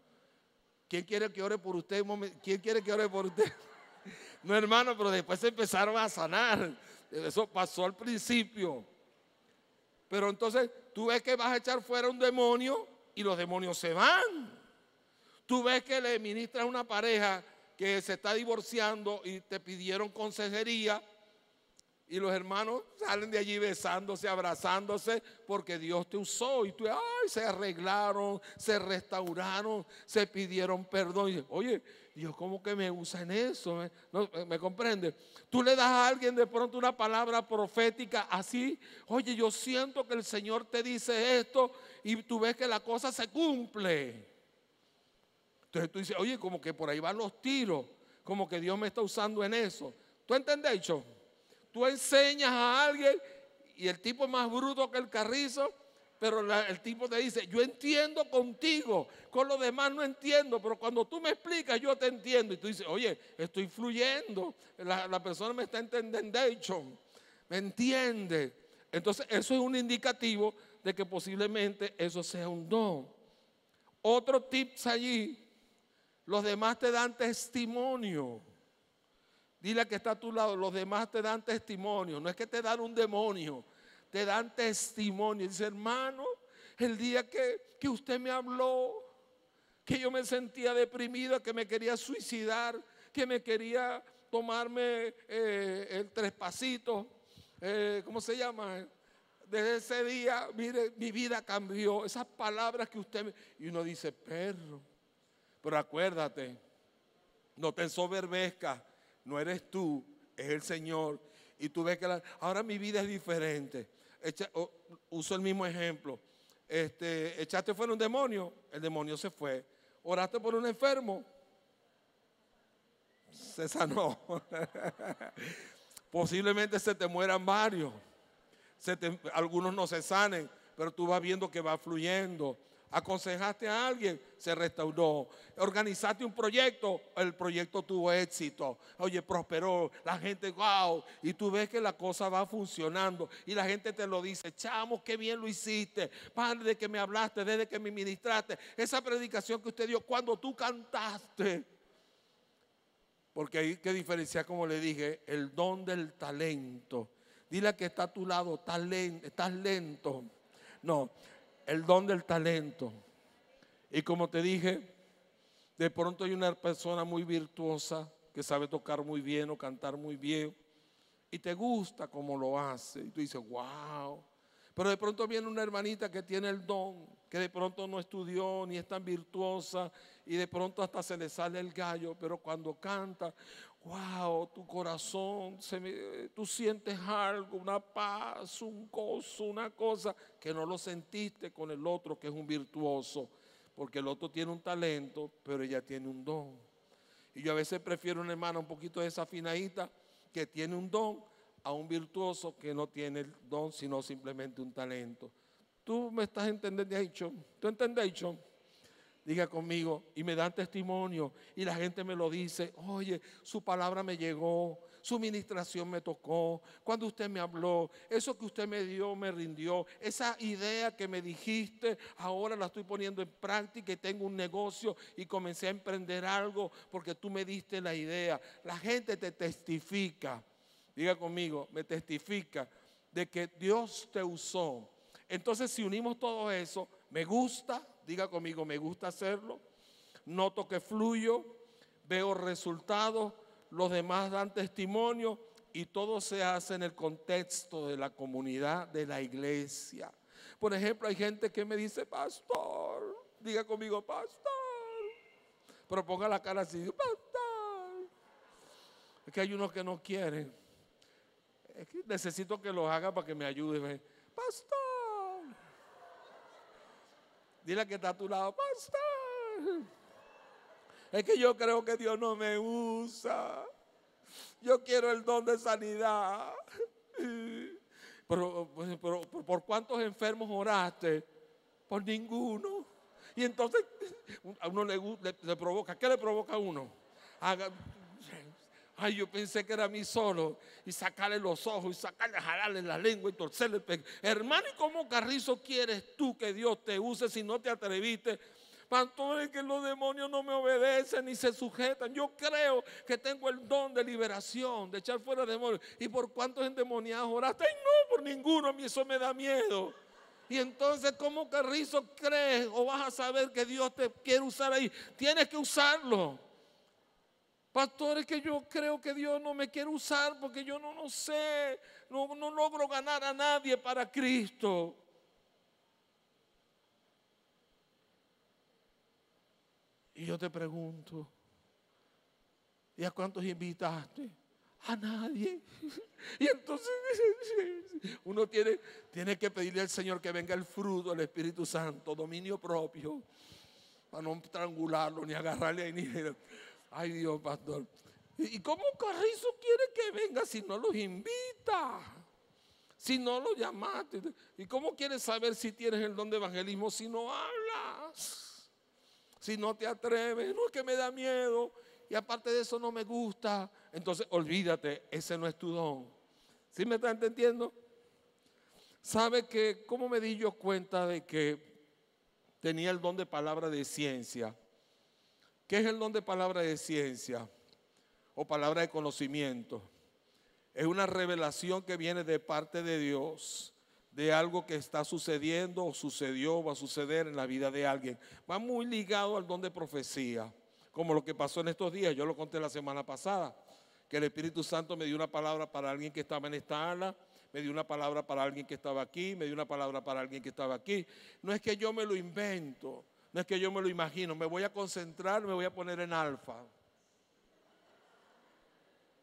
¿Quién quiere que ore por usted? ¿Quién quiere que ore por usted? No, hermano, pero después se empezaron a sanar. Eso pasó al principio. Pero entonces tú ves que vas a echar fuera un demonio y los demonios se van. Tú ves que le ministras a una pareja que se está divorciando y te pidieron consejería y los hermanos salen de allí besándose, abrazándose, porque Dios te usó. Y tú, ay, se arreglaron, se restauraron, se pidieron perdón. Oye, Dios, ¿cómo que me usa en eso? ¿Me, eh". no, eh, ¿Me comprende? Tú le das a alguien de pronto una palabra profética así. Oye, yo siento que el Señor te dice esto y tú ves que la cosa se cumple. Entonces tú dices, oye, como que por ahí van los tiros, como que Dios me está usando en eso. ¿Tú entendés, hecho? Tú enseñas a alguien y el tipo es más bruto que el carrizo, pero el tipo te dice, yo entiendo contigo, con los demás no entiendo, pero cuando tú me explicas yo te entiendo. Y tú dices, oye, estoy fluyendo, la, persona me está entendiendo, me entiende. Entonces eso es un indicativo de que posiblemente eso sea un don. Otro tips allí, los demás te dan testimonio. Dile que está a tu lado, los demás te dan testimonio. No es que te dan un demonio, te dan testimonio. Dice, hermano, el día que, usted me habló, que yo me sentía deprimida, que me quería suicidar, que me quería tomarme eh, el trespacito, eh, ¿cómo se llama? Desde ese día, mire, mi vida cambió. Esas palabras que usted... Me... Y uno dice, perro, pero acuérdate, no te ensoberbezcas no eres tú, es el Señor. Y tú ves que ahora mi vida es diferente. uso el mismo ejemplo. Este, echaste fuera un demonio, el demonio se fue. Oraste por un enfermo, se sanó. Posiblemente se te mueran varios. algunos no se sanen, pero tú vas viendo que va fluyendo aconsejaste a alguien, se restauró. Organizaste un proyecto, el proyecto tuvo éxito. Oye, prosperó, la gente, wow. Y tú ves que la cosa va funcionando. Y la gente te lo dice, chamo, qué bien lo hiciste. Padre, desde que me hablaste, desde que me ministraste. Esa predicación que usted dio cuando tú cantaste. Porque hay que diferenciar, como le dije, el don del talento. Dile que está a tu lado, estás lento. No, el don del talento. Y como te dije, de pronto hay una persona muy virtuosa que sabe tocar muy bien o cantar muy bien y te gusta como lo hace. Y tú dices, wow. Pero de pronto viene una hermanita que tiene el don, que de pronto no estudió ni es tan virtuosa y de pronto hasta se le sale el gallo, pero cuando canta, wow, tu corazón, tú sientes algo, una paz, un gozo, una cosa que no lo sentiste con el otro que es un virtuoso, porque el otro tiene un talento, pero ella tiene un don. Y yo a veces prefiero una hermana un poquito desafinadita que tiene un don a un virtuoso que no tiene el don, sino simplemente un talento. Tú me estás entendiendo, ¿Tú entendés, John? diga conmigo, y me dan testimonio, y la gente me lo dice, oye, su palabra me llegó, su ministración me tocó, cuando usted me habló, eso que usted me dio me rindió, esa idea que me dijiste, ahora la estoy poniendo en práctica y tengo un negocio y comencé a emprender algo porque tú me diste la idea. La gente te testifica, diga conmigo, me testifica de que Dios te usó. Entonces si unimos todo eso, me gusta, Diga conmigo, me gusta hacerlo. Noto que fluyo, veo resultados, los demás dan testimonio y todo se hace en el contexto de la comunidad, de la iglesia. Por ejemplo, hay gente que me dice, pastor, diga conmigo, pastor. Pero ponga la cara así, pastor. Es que hay unos que no quieren. Es que necesito que los haga para que me ayude. Pastor. Dile que está a tu lado, Basta. Es que yo creo que Dios no me usa. Yo quiero el don de sanidad. Pero, ¿por cuántos enfermos oraste? Por ninguno. Y entonces a uno le, provoca, ¿qué le provoca a uno? Haga, Ay, yo pensé que era a mí solo. Y sacarle los ojos, y sacarle, jalarle la lengua, y torcerle el pecho. Hermano, ¿y cómo carrizo quieres tú que Dios te use si no te atreviste? Pastor, es que los demonios no me obedecen ni se sujetan. Yo creo que tengo el don de liberación, de echar fuera demonios. ¿Y por cuántos endemoniados oraste? no, por ninguno, a mí eso me da miedo. Y entonces, ¿cómo carrizo crees o vas a saber que Dios te quiere usar ahí? Tienes que usarlo. Pastores, que yo creo que Dios no me quiere usar porque yo no, no sé, no, logro ganar a nadie para Cristo. Y yo te pregunto, ¿y a cuántos invitaste? A nadie. Y entonces uno tiene, tiene que pedirle al Señor que venga el fruto del Espíritu Santo, dominio propio, para no estrangularlo ni agarrarle ahí. Ni... Ay Dios, pastor. ¿Y cómo Carrizo quiere que venga si no los invita? Si no los llamaste. ¿Y cómo quieres saber si tienes el don de evangelismo si no hablas? Si no te atreves. No es que me da miedo. Y aparte de eso no me gusta. Entonces olvídate, ese no es tu don. ¿Sí me estás entendiendo? ¿Sabe que cómo me di yo cuenta de que tenía el don de palabra de ciencia? ¿Qué es el don de palabra de ciencia o palabra de conocimiento? Es una revelación que viene de parte de Dios de algo que está sucediendo o sucedió o va a suceder en la vida de alguien. Va muy ligado al don de profecía, como lo que pasó en estos días, yo lo conté la semana pasada, que el Espíritu Santo me dio una palabra para alguien que estaba en esta ala, me dio una palabra para alguien que estaba aquí, me dio una palabra para alguien que estaba aquí. No es que yo me lo invento, no es que yo me lo imagino, me voy a concentrar, me voy a poner en alfa.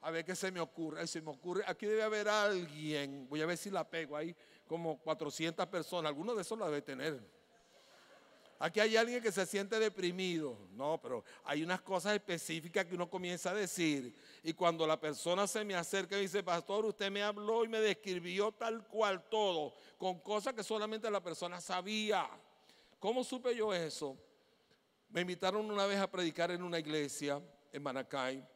A ver qué se me ocurre. Se me ocurre, aquí debe haber alguien. Voy a ver si la pego. Hay como 400 personas. Alguno de esos la debe tener. Aquí hay alguien que se siente deprimido. No, pero hay unas cosas específicas que uno comienza a decir. Y cuando la persona se me acerca y dice, pastor, usted me habló y me describió tal cual todo, con cosas que solamente la persona sabía. ¿Cómo supe yo eso? Me invitaron una vez a predicar en una iglesia en Manacay.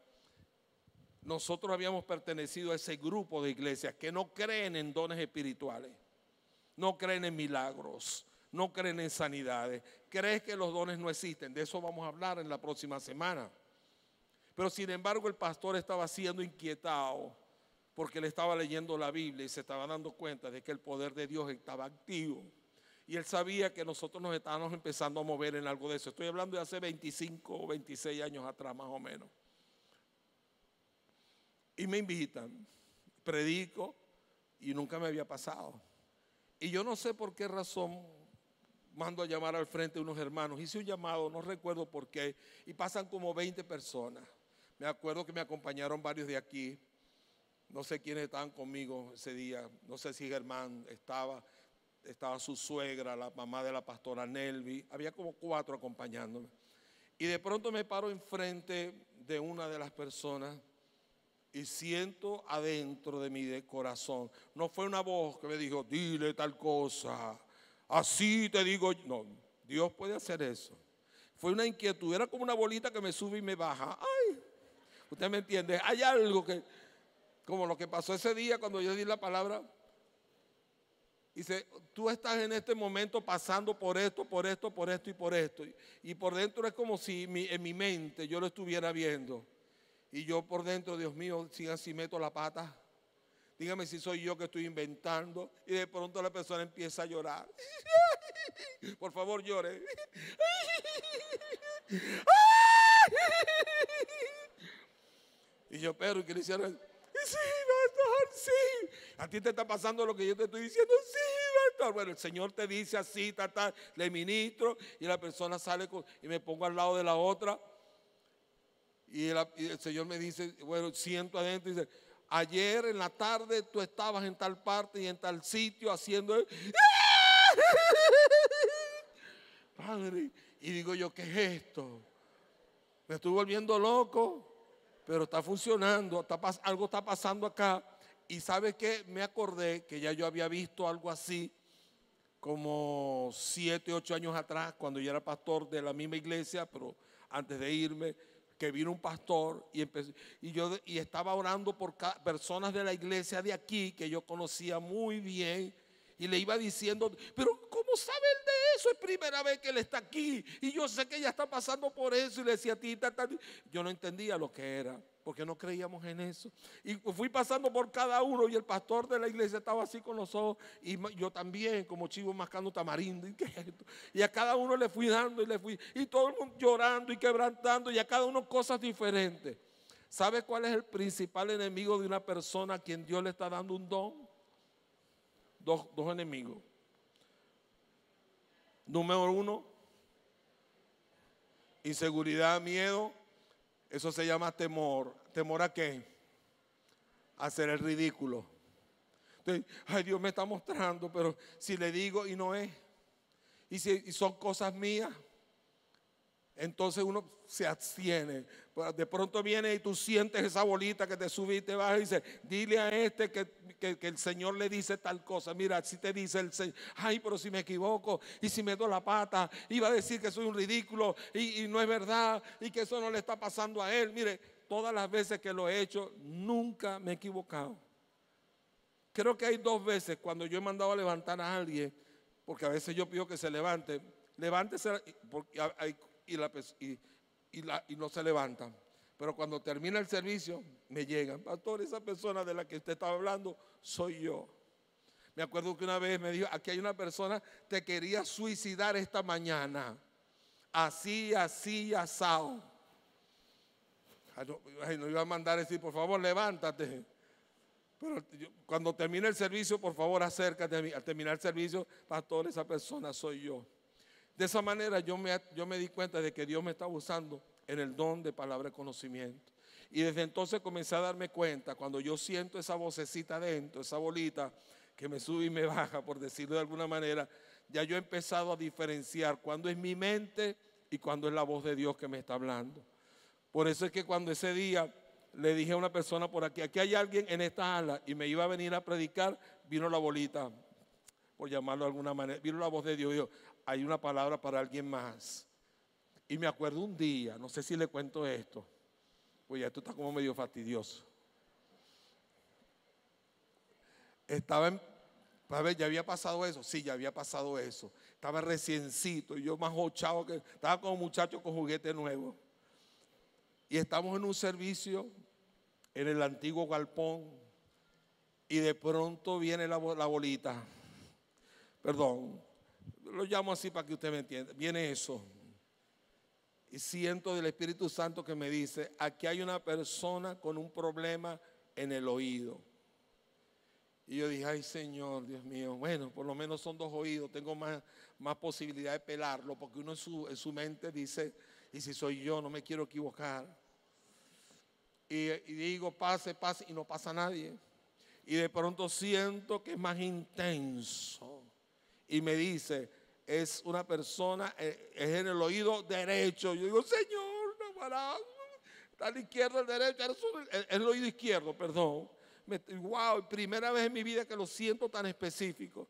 Nosotros habíamos pertenecido a ese grupo de iglesias que no creen en dones espirituales, no creen en milagros, no creen en sanidades, creen que los dones no existen. De eso vamos a hablar en la próxima semana. Pero sin embargo el pastor estaba siendo inquietado porque le estaba leyendo la Biblia y se estaba dando cuenta de que el poder de Dios estaba activo y él sabía que nosotros nos estábamos empezando a mover en algo de eso. Estoy hablando de hace 25 o 26 años atrás más o menos. Y me invitan, predico y nunca me había pasado. Y yo no sé por qué razón mando a llamar al frente a unos hermanos. Hice un llamado, no recuerdo por qué, y pasan como 20 personas. Me acuerdo que me acompañaron varios de aquí. No sé quiénes estaban conmigo ese día. No sé si Germán estaba estaba su suegra, la mamá de la pastora Nelvi, había como cuatro acompañándome. Y de pronto me paro enfrente de una de las personas y siento adentro de mi corazón, no fue una voz que me dijo, dile tal cosa, así te digo, no, Dios puede hacer eso. Fue una inquietud, era como una bolita que me sube y me baja. Ay, usted me entiende, hay algo que, como lo que pasó ese día cuando yo di la palabra, Dice, tú estás en este momento pasando por esto, por esto, por esto y por esto. Y por dentro es como si en mi mente yo lo estuviera viendo. Y yo por dentro, Dios mío, si así meto la pata, dígame si soy yo que estoy inventando. Y de pronto la persona empieza a llorar. Por favor, llore. Y yo, pero, qué le hicieron? sí, pastor, sí. A ti te está pasando lo que yo te estoy diciendo, sí, pastor. Bueno, el Señor te dice así, tal, tal. le ministro y la persona sale y me pongo al lado de la otra. Y, el, Señor me dice, bueno, siento adentro y dice, ayer en la tarde tú estabas en tal parte y en tal sitio haciendo... Padre, y digo yo, ¿qué es esto? Me estoy volviendo loco pero está funcionando, algo está pasando acá. Y sabe que me acordé que ya yo había visto algo así como siete, ocho años atrás, cuando yo era pastor de la misma iglesia, pero antes de irme, que vino un pastor y, y yo y estaba orando por personas de la iglesia de aquí que yo conocía muy bien y le iba diciendo, pero ¿cómo sabe eso es primera vez que él está aquí. Y yo sé que ella está pasando por eso. Y le decía, tita, tita. Yo no entendía lo que era, porque no creíamos en eso. Y fui pasando por cada uno. Y el pastor de la iglesia estaba así con los ojos. Y yo también, como chivo mascando tamarindo. ¿Y, a cada uno le fui dando y le fui. Y todo el mundo llorando y quebrantando. Y a cada uno cosas diferentes. ¿sabes cuál es el principal enemigo de una persona a quien Dios le está dando un don? dos enemigos Número uno, inseguridad, miedo, eso se llama temor. ¿Temor a qué? A hacer el ridículo. ay, Dios me está mostrando, pero si le digo y no es, y si y son cosas mías, entonces uno se abstiene. Pues, de pronto viene y tú sientes esa bolita que te sube y te baja y dice, dile a este que, el Señor le dice tal cosa. Mira, si te dice el Señor, ay, pero si me equivoco y si me do la pata, iba a decir que soy un ridículo y, y no es verdad y que eso no le está pasando a él. Mire, todas las veces que lo he hecho, nunca me he equivocado. Creo que hay dos veces cuando yo he mandado a levantar a alguien, porque a veces yo pido que se levante. Levántese, porque hay y, la, y, la, y no se levantan. Pero cuando termina el servicio, me llegan, pastor, esa persona de la que usted estaba hablando soy yo. Me acuerdo que una vez me dijo, aquí hay una persona te quería suicidar esta mañana. Así, así, asado. Ah, ay, no, iba a mandar decir, por favor, levántate. Pero cuando termina el servicio, por favor, acércate a mí. Al terminar el servicio, pastor, esa persona soy yo. De esa manera yo me, yo me di cuenta de que Dios me estaba usando en el don de palabra y conocimiento. Y desde entonces comencé a darme cuenta, cuando yo siento esa vocecita dentro, esa bolita que me sube y me baja, por decirlo de alguna manera, ya yo he empezado a diferenciar cuándo es mi mente y cuándo es la voz de Dios que me está hablando. Por eso es que cuando ese día le dije a una persona por aquí, aquí hay alguien en esta ala y me iba a venir a predicar, vino la bolita, por llamarlo de alguna manera, vino la voz de Dios, y hay una palabra para alguien más. Y me acuerdo un día, no sé si le cuento esto, pues esto está como medio fastidioso. Estaba en, a ver, ya había pasado eso, sí, ya había pasado eso. Estaba reciencito, y yo más hochado que, estaba como muchacho con juguete nuevo. Y estamos en un servicio en el antiguo galpón y de pronto viene la bolita, perdón, lo llamo así para que usted me entienda, viene eso. Y siento del Espíritu Santo que me dice, aquí hay una persona con un problema en el oído. Y yo dije, ay Señor, Dios mío, bueno, por lo menos son dos oídos, tengo más, más posibilidad de pelarlo, porque uno en su, mente dice, y si soy yo, no me quiero equivocar. y digo, pase, pase, y no pasa nadie. Y de pronto siento que es más intenso y me dice, es una persona, eh, es en el oído derecho. Yo digo, Señor, no está la izquierda, el derecho, es eh, el oído izquierdo, perdón. Me, wow, primera vez en mi vida que lo siento tan específico.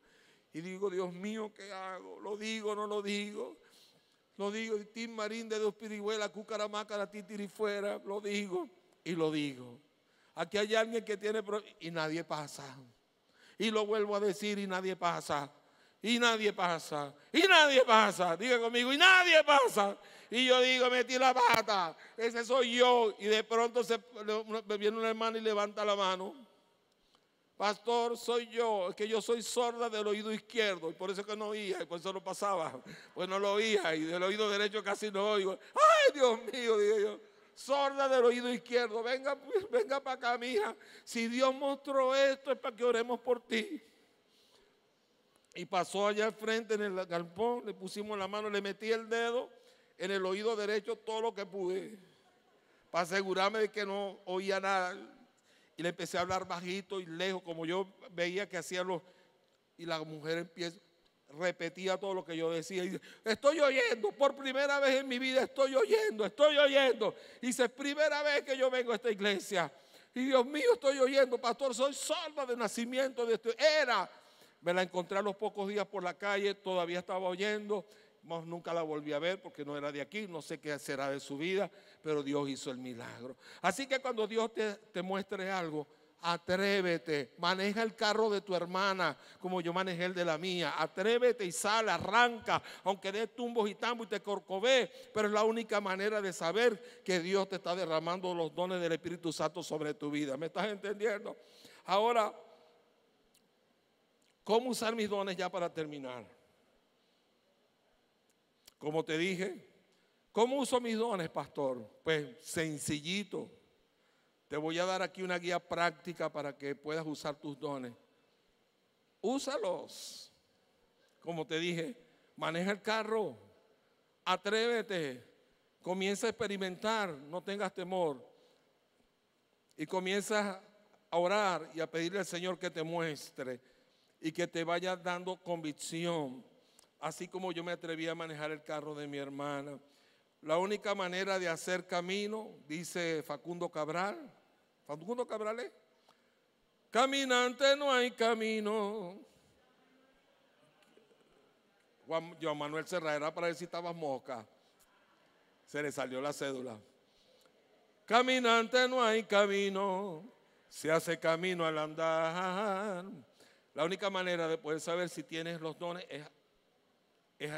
Y digo, Dios mío, ¿qué hago? ¿Lo digo no lo digo? Lo digo, Tim Marín de Dos Pirigüela, Cucaramácara, Titirifuera, lo digo y lo digo. Aquí hay alguien que tiene problemas y nadie pasa. Y lo vuelvo a decir y nadie pasa y nadie pasa, y nadie pasa, diga conmigo, y nadie pasa. Y yo digo, metí la pata, ese soy yo. Y de pronto se, viene una hermana y levanta la mano. Pastor, soy yo, es que yo soy sorda del oído izquierdo, y por eso que no oía, y por eso no pasaba, pues no lo oía, y del oído derecho casi no oigo. Ay, Dios mío, digo yo, sorda del oído izquierdo, venga, venga para acá, mija. Si Dios mostró esto es para que oremos por ti y pasó allá al frente en el galpón, le pusimos la mano, le metí el dedo en el oído derecho todo lo que pude, para asegurarme de que no oía nada. Y le empecé a hablar bajito y lejos, como yo veía que hacía los... Y la mujer repetía todo lo que yo decía. Y estoy oyendo, por primera vez en mi vida estoy oyendo, estoy oyendo. Y dice, primera vez que yo vengo a esta iglesia. Y Dios mío, estoy oyendo, pastor, soy salva de nacimiento de esto. Era me la encontré a los pocos días por la calle, todavía estaba oyendo, nunca la volví a ver porque no era de aquí, no sé qué será de su vida, pero Dios hizo el milagro. Así que cuando Dios te, te muestre algo, atrévete, maneja el carro de tu hermana como yo manejé el de la mía, atrévete y sale, arranca, aunque dé tumbos y tambos y te corcové. pero es la única manera de saber que Dios te está derramando los dones del Espíritu Santo sobre tu vida. ¿Me estás entendiendo? Ahora, ¿Cómo usar mis dones ya para terminar? Como te dije, ¿cómo uso mis dones, pastor? Pues sencillito. Te voy a dar aquí una guía práctica para que puedas usar tus dones. Úsalos. Como te dije, maneja el carro, atrévete, comienza a experimentar, no tengas temor. Y comienza a orar y a pedirle al Señor que te muestre y que te vaya dando convicción, así como yo me atreví a manejar el carro de mi hermana. La única manera de hacer camino, dice Facundo Cabral, Facundo Cabral es, ¿eh? caminante no hay camino. Juan, Manuel Serra para ver si estabas moca. Se le salió la cédula. Caminante no hay camino, se hace camino al andar. La única manera de poder saber si tienes los dones es,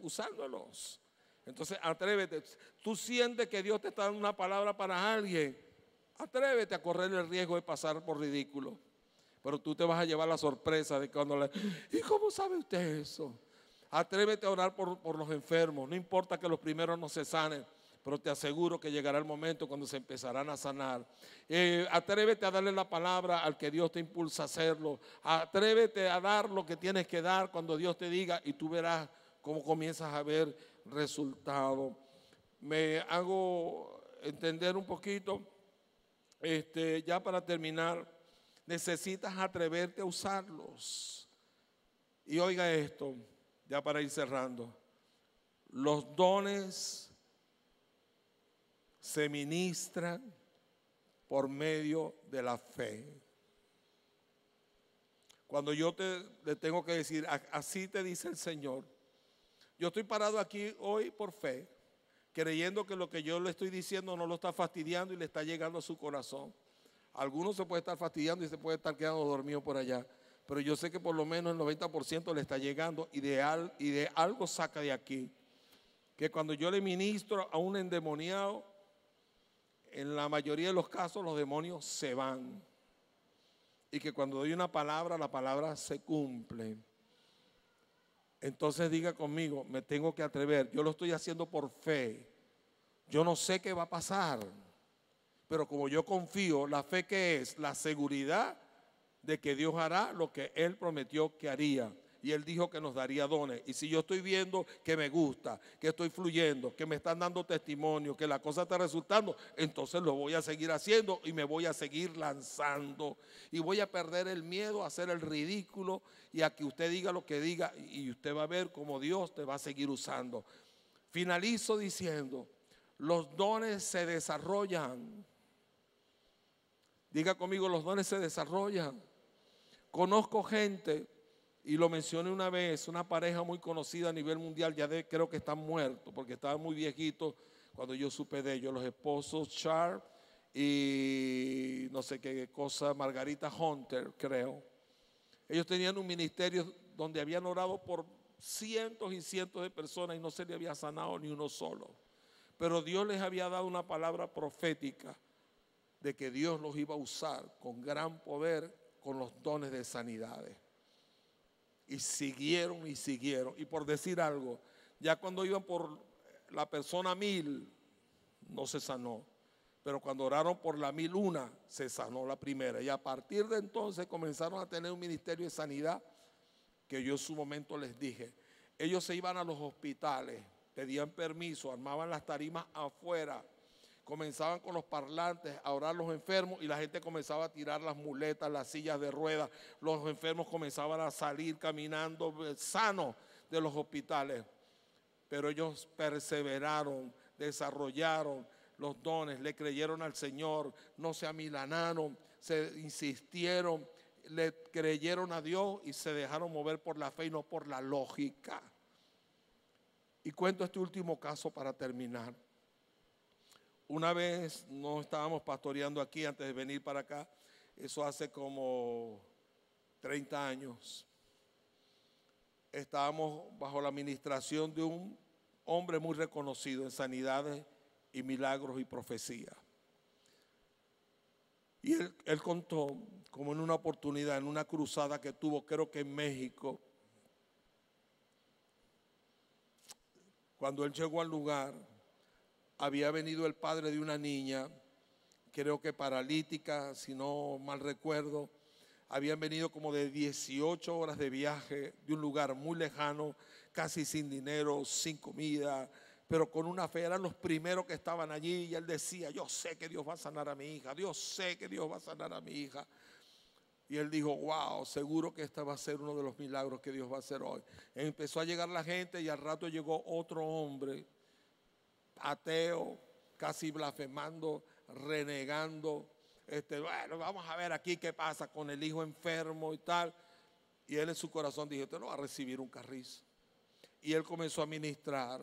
usándolos. Entonces, atrévete. Tú sientes que Dios te está dando una palabra para alguien. Atrévete a correr el riesgo de pasar por ridículo. Pero tú te vas a llevar la sorpresa de cuando le... ¿Y cómo sabe usted eso? Atrévete a orar por los enfermos. No importa que los primeros no se sanen pero te aseguro que llegará el momento cuando se empezarán a sanar. Eh, atrévete a darle la palabra al que Dios te impulsa a hacerlo. Atrévete a dar lo que tienes que dar cuando Dios te diga y tú verás cómo comienzas a ver resultado. Me hago entender un poquito, este, ya para terminar, necesitas atreverte a usarlos. Y oiga esto, ya para ir cerrando, los dones se ministran por medio de la fe. Cuando yo te, le tengo que decir, así te dice el Señor, yo estoy parado aquí hoy por fe, creyendo que lo que yo le estoy diciendo no lo está fastidiando y le está llegando a su corazón. Algunos se puede estar fastidiando y se puede estar quedando dormido por allá, pero yo sé que por lo menos el 90% le está llegando ideal y de algo saca de aquí. Que cuando yo le ministro a un endemoniado, en la mayoría de los casos los demonios se van. Y que cuando doy una palabra, la palabra se cumple. Entonces diga conmigo, me tengo que atrever. Yo lo estoy haciendo por fe. Yo no sé qué va a pasar. Pero como yo confío, la fe que es la seguridad de que Dios hará lo que Él prometió que haría y Él dijo que nos daría dones. Y si yo estoy viendo que me gusta, que estoy fluyendo, que me están dando testimonio, que la cosa está resultando, entonces lo voy a seguir haciendo y me voy a seguir lanzando. Y voy a perder el miedo a hacer el ridículo y a que usted diga lo que diga y usted va a ver cómo Dios te va a seguir usando. Finalizo diciendo, los dones se desarrollan. Diga conmigo, los dones se desarrollan. Conozco gente y lo mencioné una vez, una pareja muy conocida a nivel mundial, ya de, creo que están muertos, porque estaban muy viejitos cuando yo supe de ellos, los esposos Charles y no sé qué cosa, Margarita Hunter, creo. Ellos tenían un ministerio donde habían orado por cientos y cientos de personas y no se le había sanado ni uno solo. Pero Dios les había dado una palabra profética de que Dios los iba a usar con gran poder con los dones de sanidades. Y siguieron y siguieron. Y por decir algo, ya cuando iban por la persona mil, no se sanó. Pero cuando oraron por la mil una, se sanó la primera. Y a partir de entonces comenzaron a tener un ministerio de sanidad que yo en su momento les dije. Ellos se iban a los hospitales, pedían permiso, armaban las tarimas afuera comenzaban con los parlantes a orar los enfermos y la gente comenzaba a tirar las muletas, las sillas de ruedas. Los enfermos comenzaban a salir caminando eh, sanos de los hospitales. Pero ellos perseveraron, desarrollaron los dones, le creyeron al Señor, no se amilanaron, se insistieron, le creyeron a Dios y se dejaron mover por la fe y no por la lógica. Y cuento este último caso para terminar. Una vez no estábamos pastoreando aquí antes de venir para acá, eso hace como 30 años. Estábamos bajo la administración de un hombre muy reconocido en sanidades y milagros y profecía. Y él, él contó como en una oportunidad, en una cruzada que tuvo, creo que en México, cuando él llegó al lugar, había venido el padre de una niña, creo que paralítica, si no mal recuerdo, habían venido como de 18 horas de viaje de un lugar muy lejano, casi sin dinero, sin comida, pero con una fe. Eran los primeros que estaban allí y él decía, yo sé que Dios va a sanar a mi hija, Dios sé que Dios va a sanar a mi hija. Y él dijo, wow, seguro que este va a ser uno de los milagros que Dios va a hacer hoy. Empezó a llegar la gente y al rato llegó otro hombre ateo, casi blasfemando, renegando. Este, bueno, vamos a ver aquí qué pasa con el hijo enfermo y tal. Y él en su corazón dijo, usted no va a recibir un carrizo. Y él comenzó a ministrar,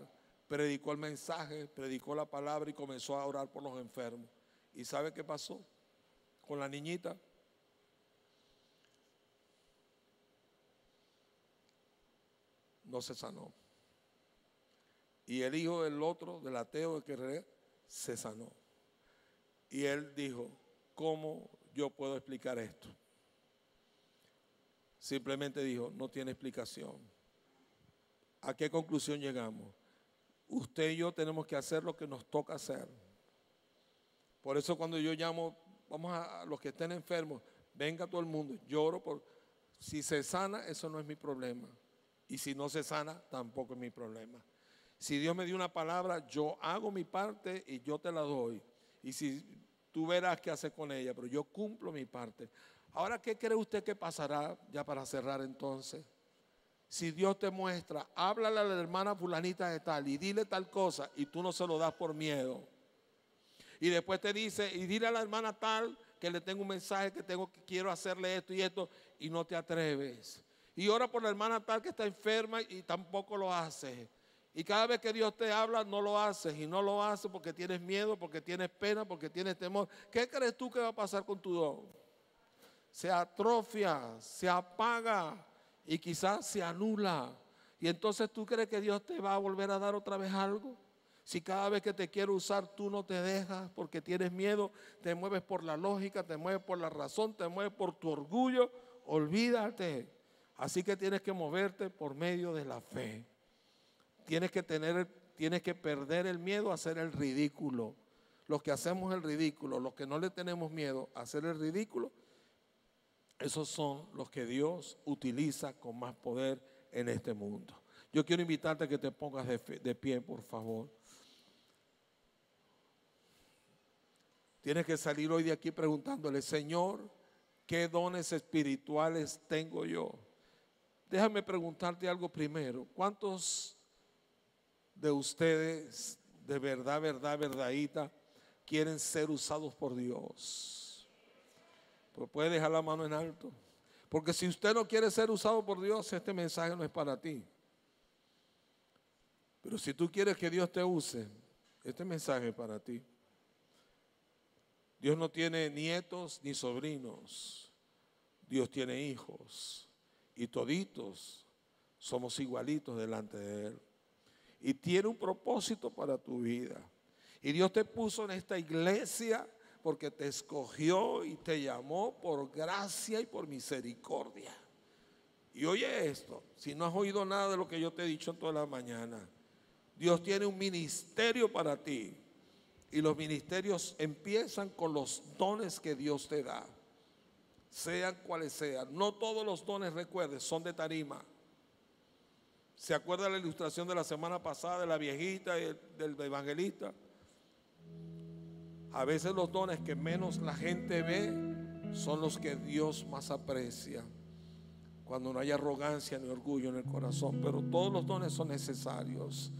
predicó el mensaje, predicó la palabra y comenzó a orar por los enfermos. ¿Y sabe qué pasó con la niñita? No se sanó. Y el hijo del otro, del ateo de Querré, se sanó. Y él dijo, ¿cómo yo puedo explicar esto? Simplemente dijo, no tiene explicación. ¿A qué conclusión llegamos? Usted y yo tenemos que hacer lo que nos toca hacer. Por eso cuando yo llamo, vamos a, a los que estén enfermos, venga todo el mundo, lloro por... Si se sana, eso no es mi problema. Y si no se sana, tampoco es mi problema. Si Dios me dio una palabra, yo hago mi parte y yo te la doy. Y si tú verás qué hacer con ella, pero yo cumplo mi parte. Ahora, ¿qué cree usted que pasará ya para cerrar entonces? Si Dios te muestra, háblale a la hermana fulanita de tal y dile tal cosa y tú no se lo das por miedo. Y después te dice, y dile a la hermana tal que le tengo un mensaje que tengo que quiero hacerle esto y esto y no te atreves. Y ora por la hermana tal que está enferma y tampoco lo hace. Y cada vez que Dios te habla, no lo haces. Y no lo haces porque tienes miedo, porque tienes pena, porque tienes temor. ¿Qué crees tú que va a pasar con tu don? Se atrofia, se apaga y quizás se anula. Y entonces tú crees que Dios te va a volver a dar otra vez algo. Si cada vez que te quiero usar tú no te dejas porque tienes miedo, te mueves por la lógica, te mueves por la razón, te mueves por tu orgullo, olvídate. Así que tienes que moverte por medio de la fe. Tienes que tener, tienes que perder el miedo a hacer el ridículo. Los que hacemos el ridículo, los que no le tenemos miedo a hacer el ridículo, esos son los que Dios utiliza con más poder en este mundo. Yo quiero invitarte a que te pongas de, de pie, por favor. Tienes que salir hoy de aquí preguntándole, Señor, ¿qué dones espirituales tengo yo? Déjame preguntarte algo primero. ¿Cuántos de ustedes de verdad, verdad, verdadita quieren ser usados por Dios. Pero puede dejar la mano en alto. Porque si usted no quiere ser usado por Dios, este mensaje no es para ti. Pero si tú quieres que Dios te use, este mensaje es para ti. Dios no tiene nietos ni sobrinos. Dios tiene hijos. Y toditos somos igualitos delante de Él y tiene un propósito para tu vida. Y Dios te puso en esta iglesia porque te escogió y te llamó por gracia y por misericordia. Y oye esto, si no has oído nada de lo que yo te he dicho en toda la mañana, Dios tiene un ministerio para ti. Y los ministerios empiezan con los dones que Dios te da, sean cuales sean. No todos los dones, recuerdes, son de tarima. ¿Se acuerda la ilustración de la semana pasada de la viejita y del evangelista? A veces los dones que menos la gente ve son los que Dios más aprecia. Cuando no hay arrogancia ni orgullo en el corazón. Pero todos los dones son necesarios.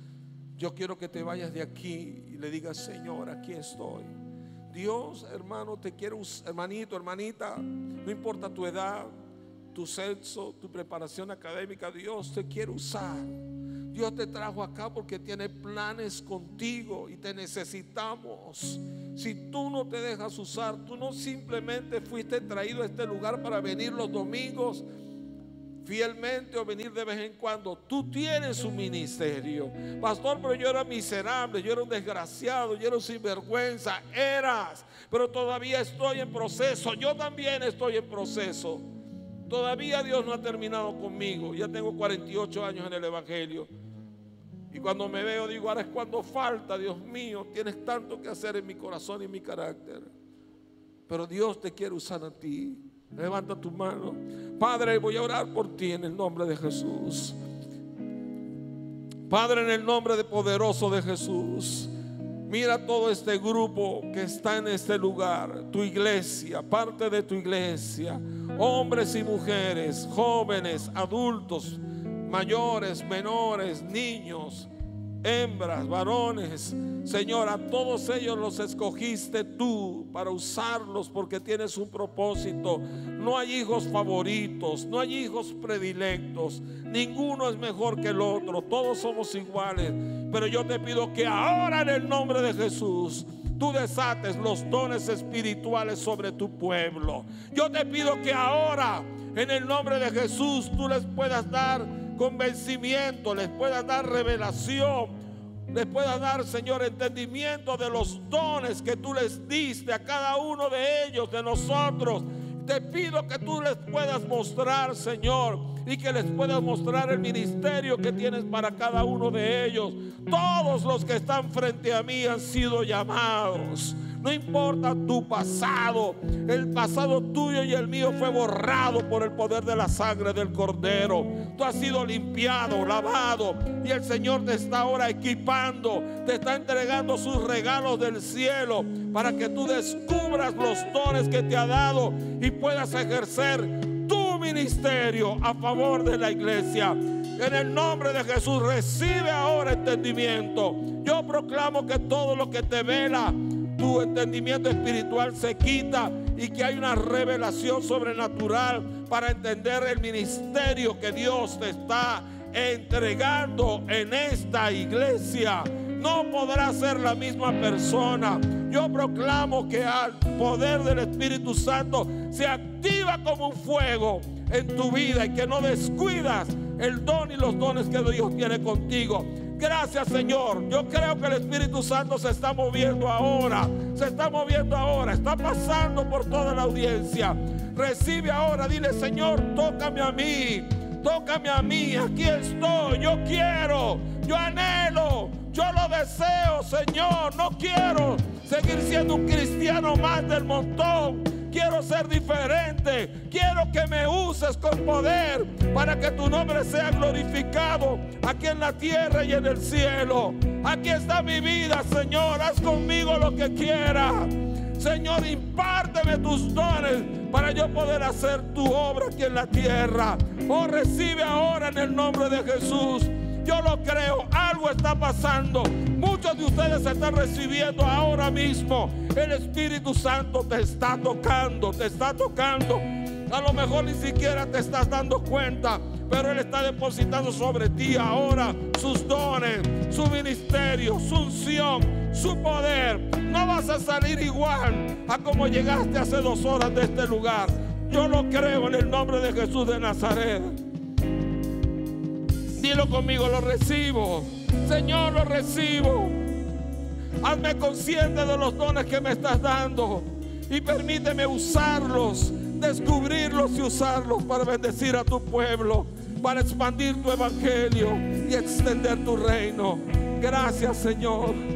Yo quiero que te vayas de aquí y le digas, Señor, aquí estoy. Dios, hermano, te quiero, hermanito, hermanita, no importa tu edad, tu censo, tu preparación académica. Dios te quiere usar. Dios te trajo acá porque tiene planes contigo y te necesitamos. Si tú no te dejas usar, tú no simplemente fuiste traído a este lugar para venir los domingos fielmente o venir de vez en cuando. Tú tienes un ministerio. Pastor, pero yo era miserable, yo era un desgraciado, yo era un sinvergüenza. Eras, pero todavía estoy en proceso. Yo también estoy en proceso. Todavía Dios no ha terminado conmigo. Ya tengo 48 años en el Evangelio. Y cuando me veo digo, ahora es cuando falta, Dios mío, tienes tanto que hacer en mi corazón y mi carácter. Pero Dios te quiere usar a ti. Levanta tu mano. Padre, voy a orar por ti en el nombre de Jesús. Padre, en el nombre de poderoso de Jesús. Mira todo este grupo que está en este lugar, tu iglesia, parte de tu iglesia, hombres y mujeres, jóvenes, adultos, mayores, menores, niños, hembras, varones. señora todos ellos los escogiste tú para usarlos porque tienes un propósito. No hay hijos favoritos, no hay hijos predilectos. Ninguno es mejor que el otro. Todos somos iguales. Pero yo te pido que ahora en el nombre de Jesús tú desates los dones espirituales sobre tu pueblo. Yo te pido que ahora en el nombre de Jesús tú les puedas dar convencimiento, les puedas dar revelación, les puedas dar, Señor, entendimiento de los dones que tú les diste a cada uno de ellos, de nosotros. Te pido que tú les puedas mostrar, Señor, y que les pueda mostrar el ministerio que tienes para cada uno de ellos. Todos los que están frente a mí han sido llamados. No importa tu pasado. El pasado tuyo y el mío fue borrado por el poder de la sangre del Cordero. Tú has sido limpiado, lavado. Y el Señor te está ahora equipando. Te está entregando sus regalos del cielo. Para que tú descubras los dones que te ha dado y puedas ejercer a favor de la iglesia. En el nombre de Jesús, recibe ahora entendimiento. Yo proclamo que todo lo que te vela, tu entendimiento espiritual se quita y que hay una revelación sobrenatural para entender el ministerio que Dios te está entregando en esta iglesia no podrá ser la misma persona. Yo proclamo que al poder del Espíritu Santo se activa como un fuego en tu vida y que no descuidas el don y los dones que Dios tiene contigo. Gracias Señor. Yo creo que el Espíritu Santo se está moviendo ahora. Se está moviendo ahora. Está pasando por toda la audiencia. Recibe ahora. Dile Señor, tócame a mí. Tócame a mí. Aquí estoy. Yo quiero. Yo anhelo yo lo deseo, Señor. No quiero seguir siendo un cristiano más del montón. Quiero ser diferente. Quiero que me uses con poder para que tu nombre sea glorificado aquí en la tierra y en el cielo. Aquí está mi vida, Señor. Haz conmigo lo que QUIERA Señor, impárteme tus dones para yo poder hacer tu obra aquí en la tierra. Oh, recibe ahora en el nombre de Jesús yo lo creo, algo está pasando. Muchos de ustedes están recibiendo ahora mismo. El Espíritu Santo te está tocando, te está tocando. A lo mejor ni siquiera te estás dando cuenta, pero Él está depositando sobre ti ahora sus dones, su ministerio, su unción, su poder. No vas a salir igual a como llegaste hace dos horas de este lugar. Yo lo creo en el nombre de Jesús de Nazaret. Dilo conmigo, lo recibo. Señor, lo recibo. Hazme consciente de los dones que me estás dando y permíteme usarlos, descubrirlos y usarlos para bendecir a tu pueblo, para expandir tu evangelio y extender tu reino. Gracias, Señor.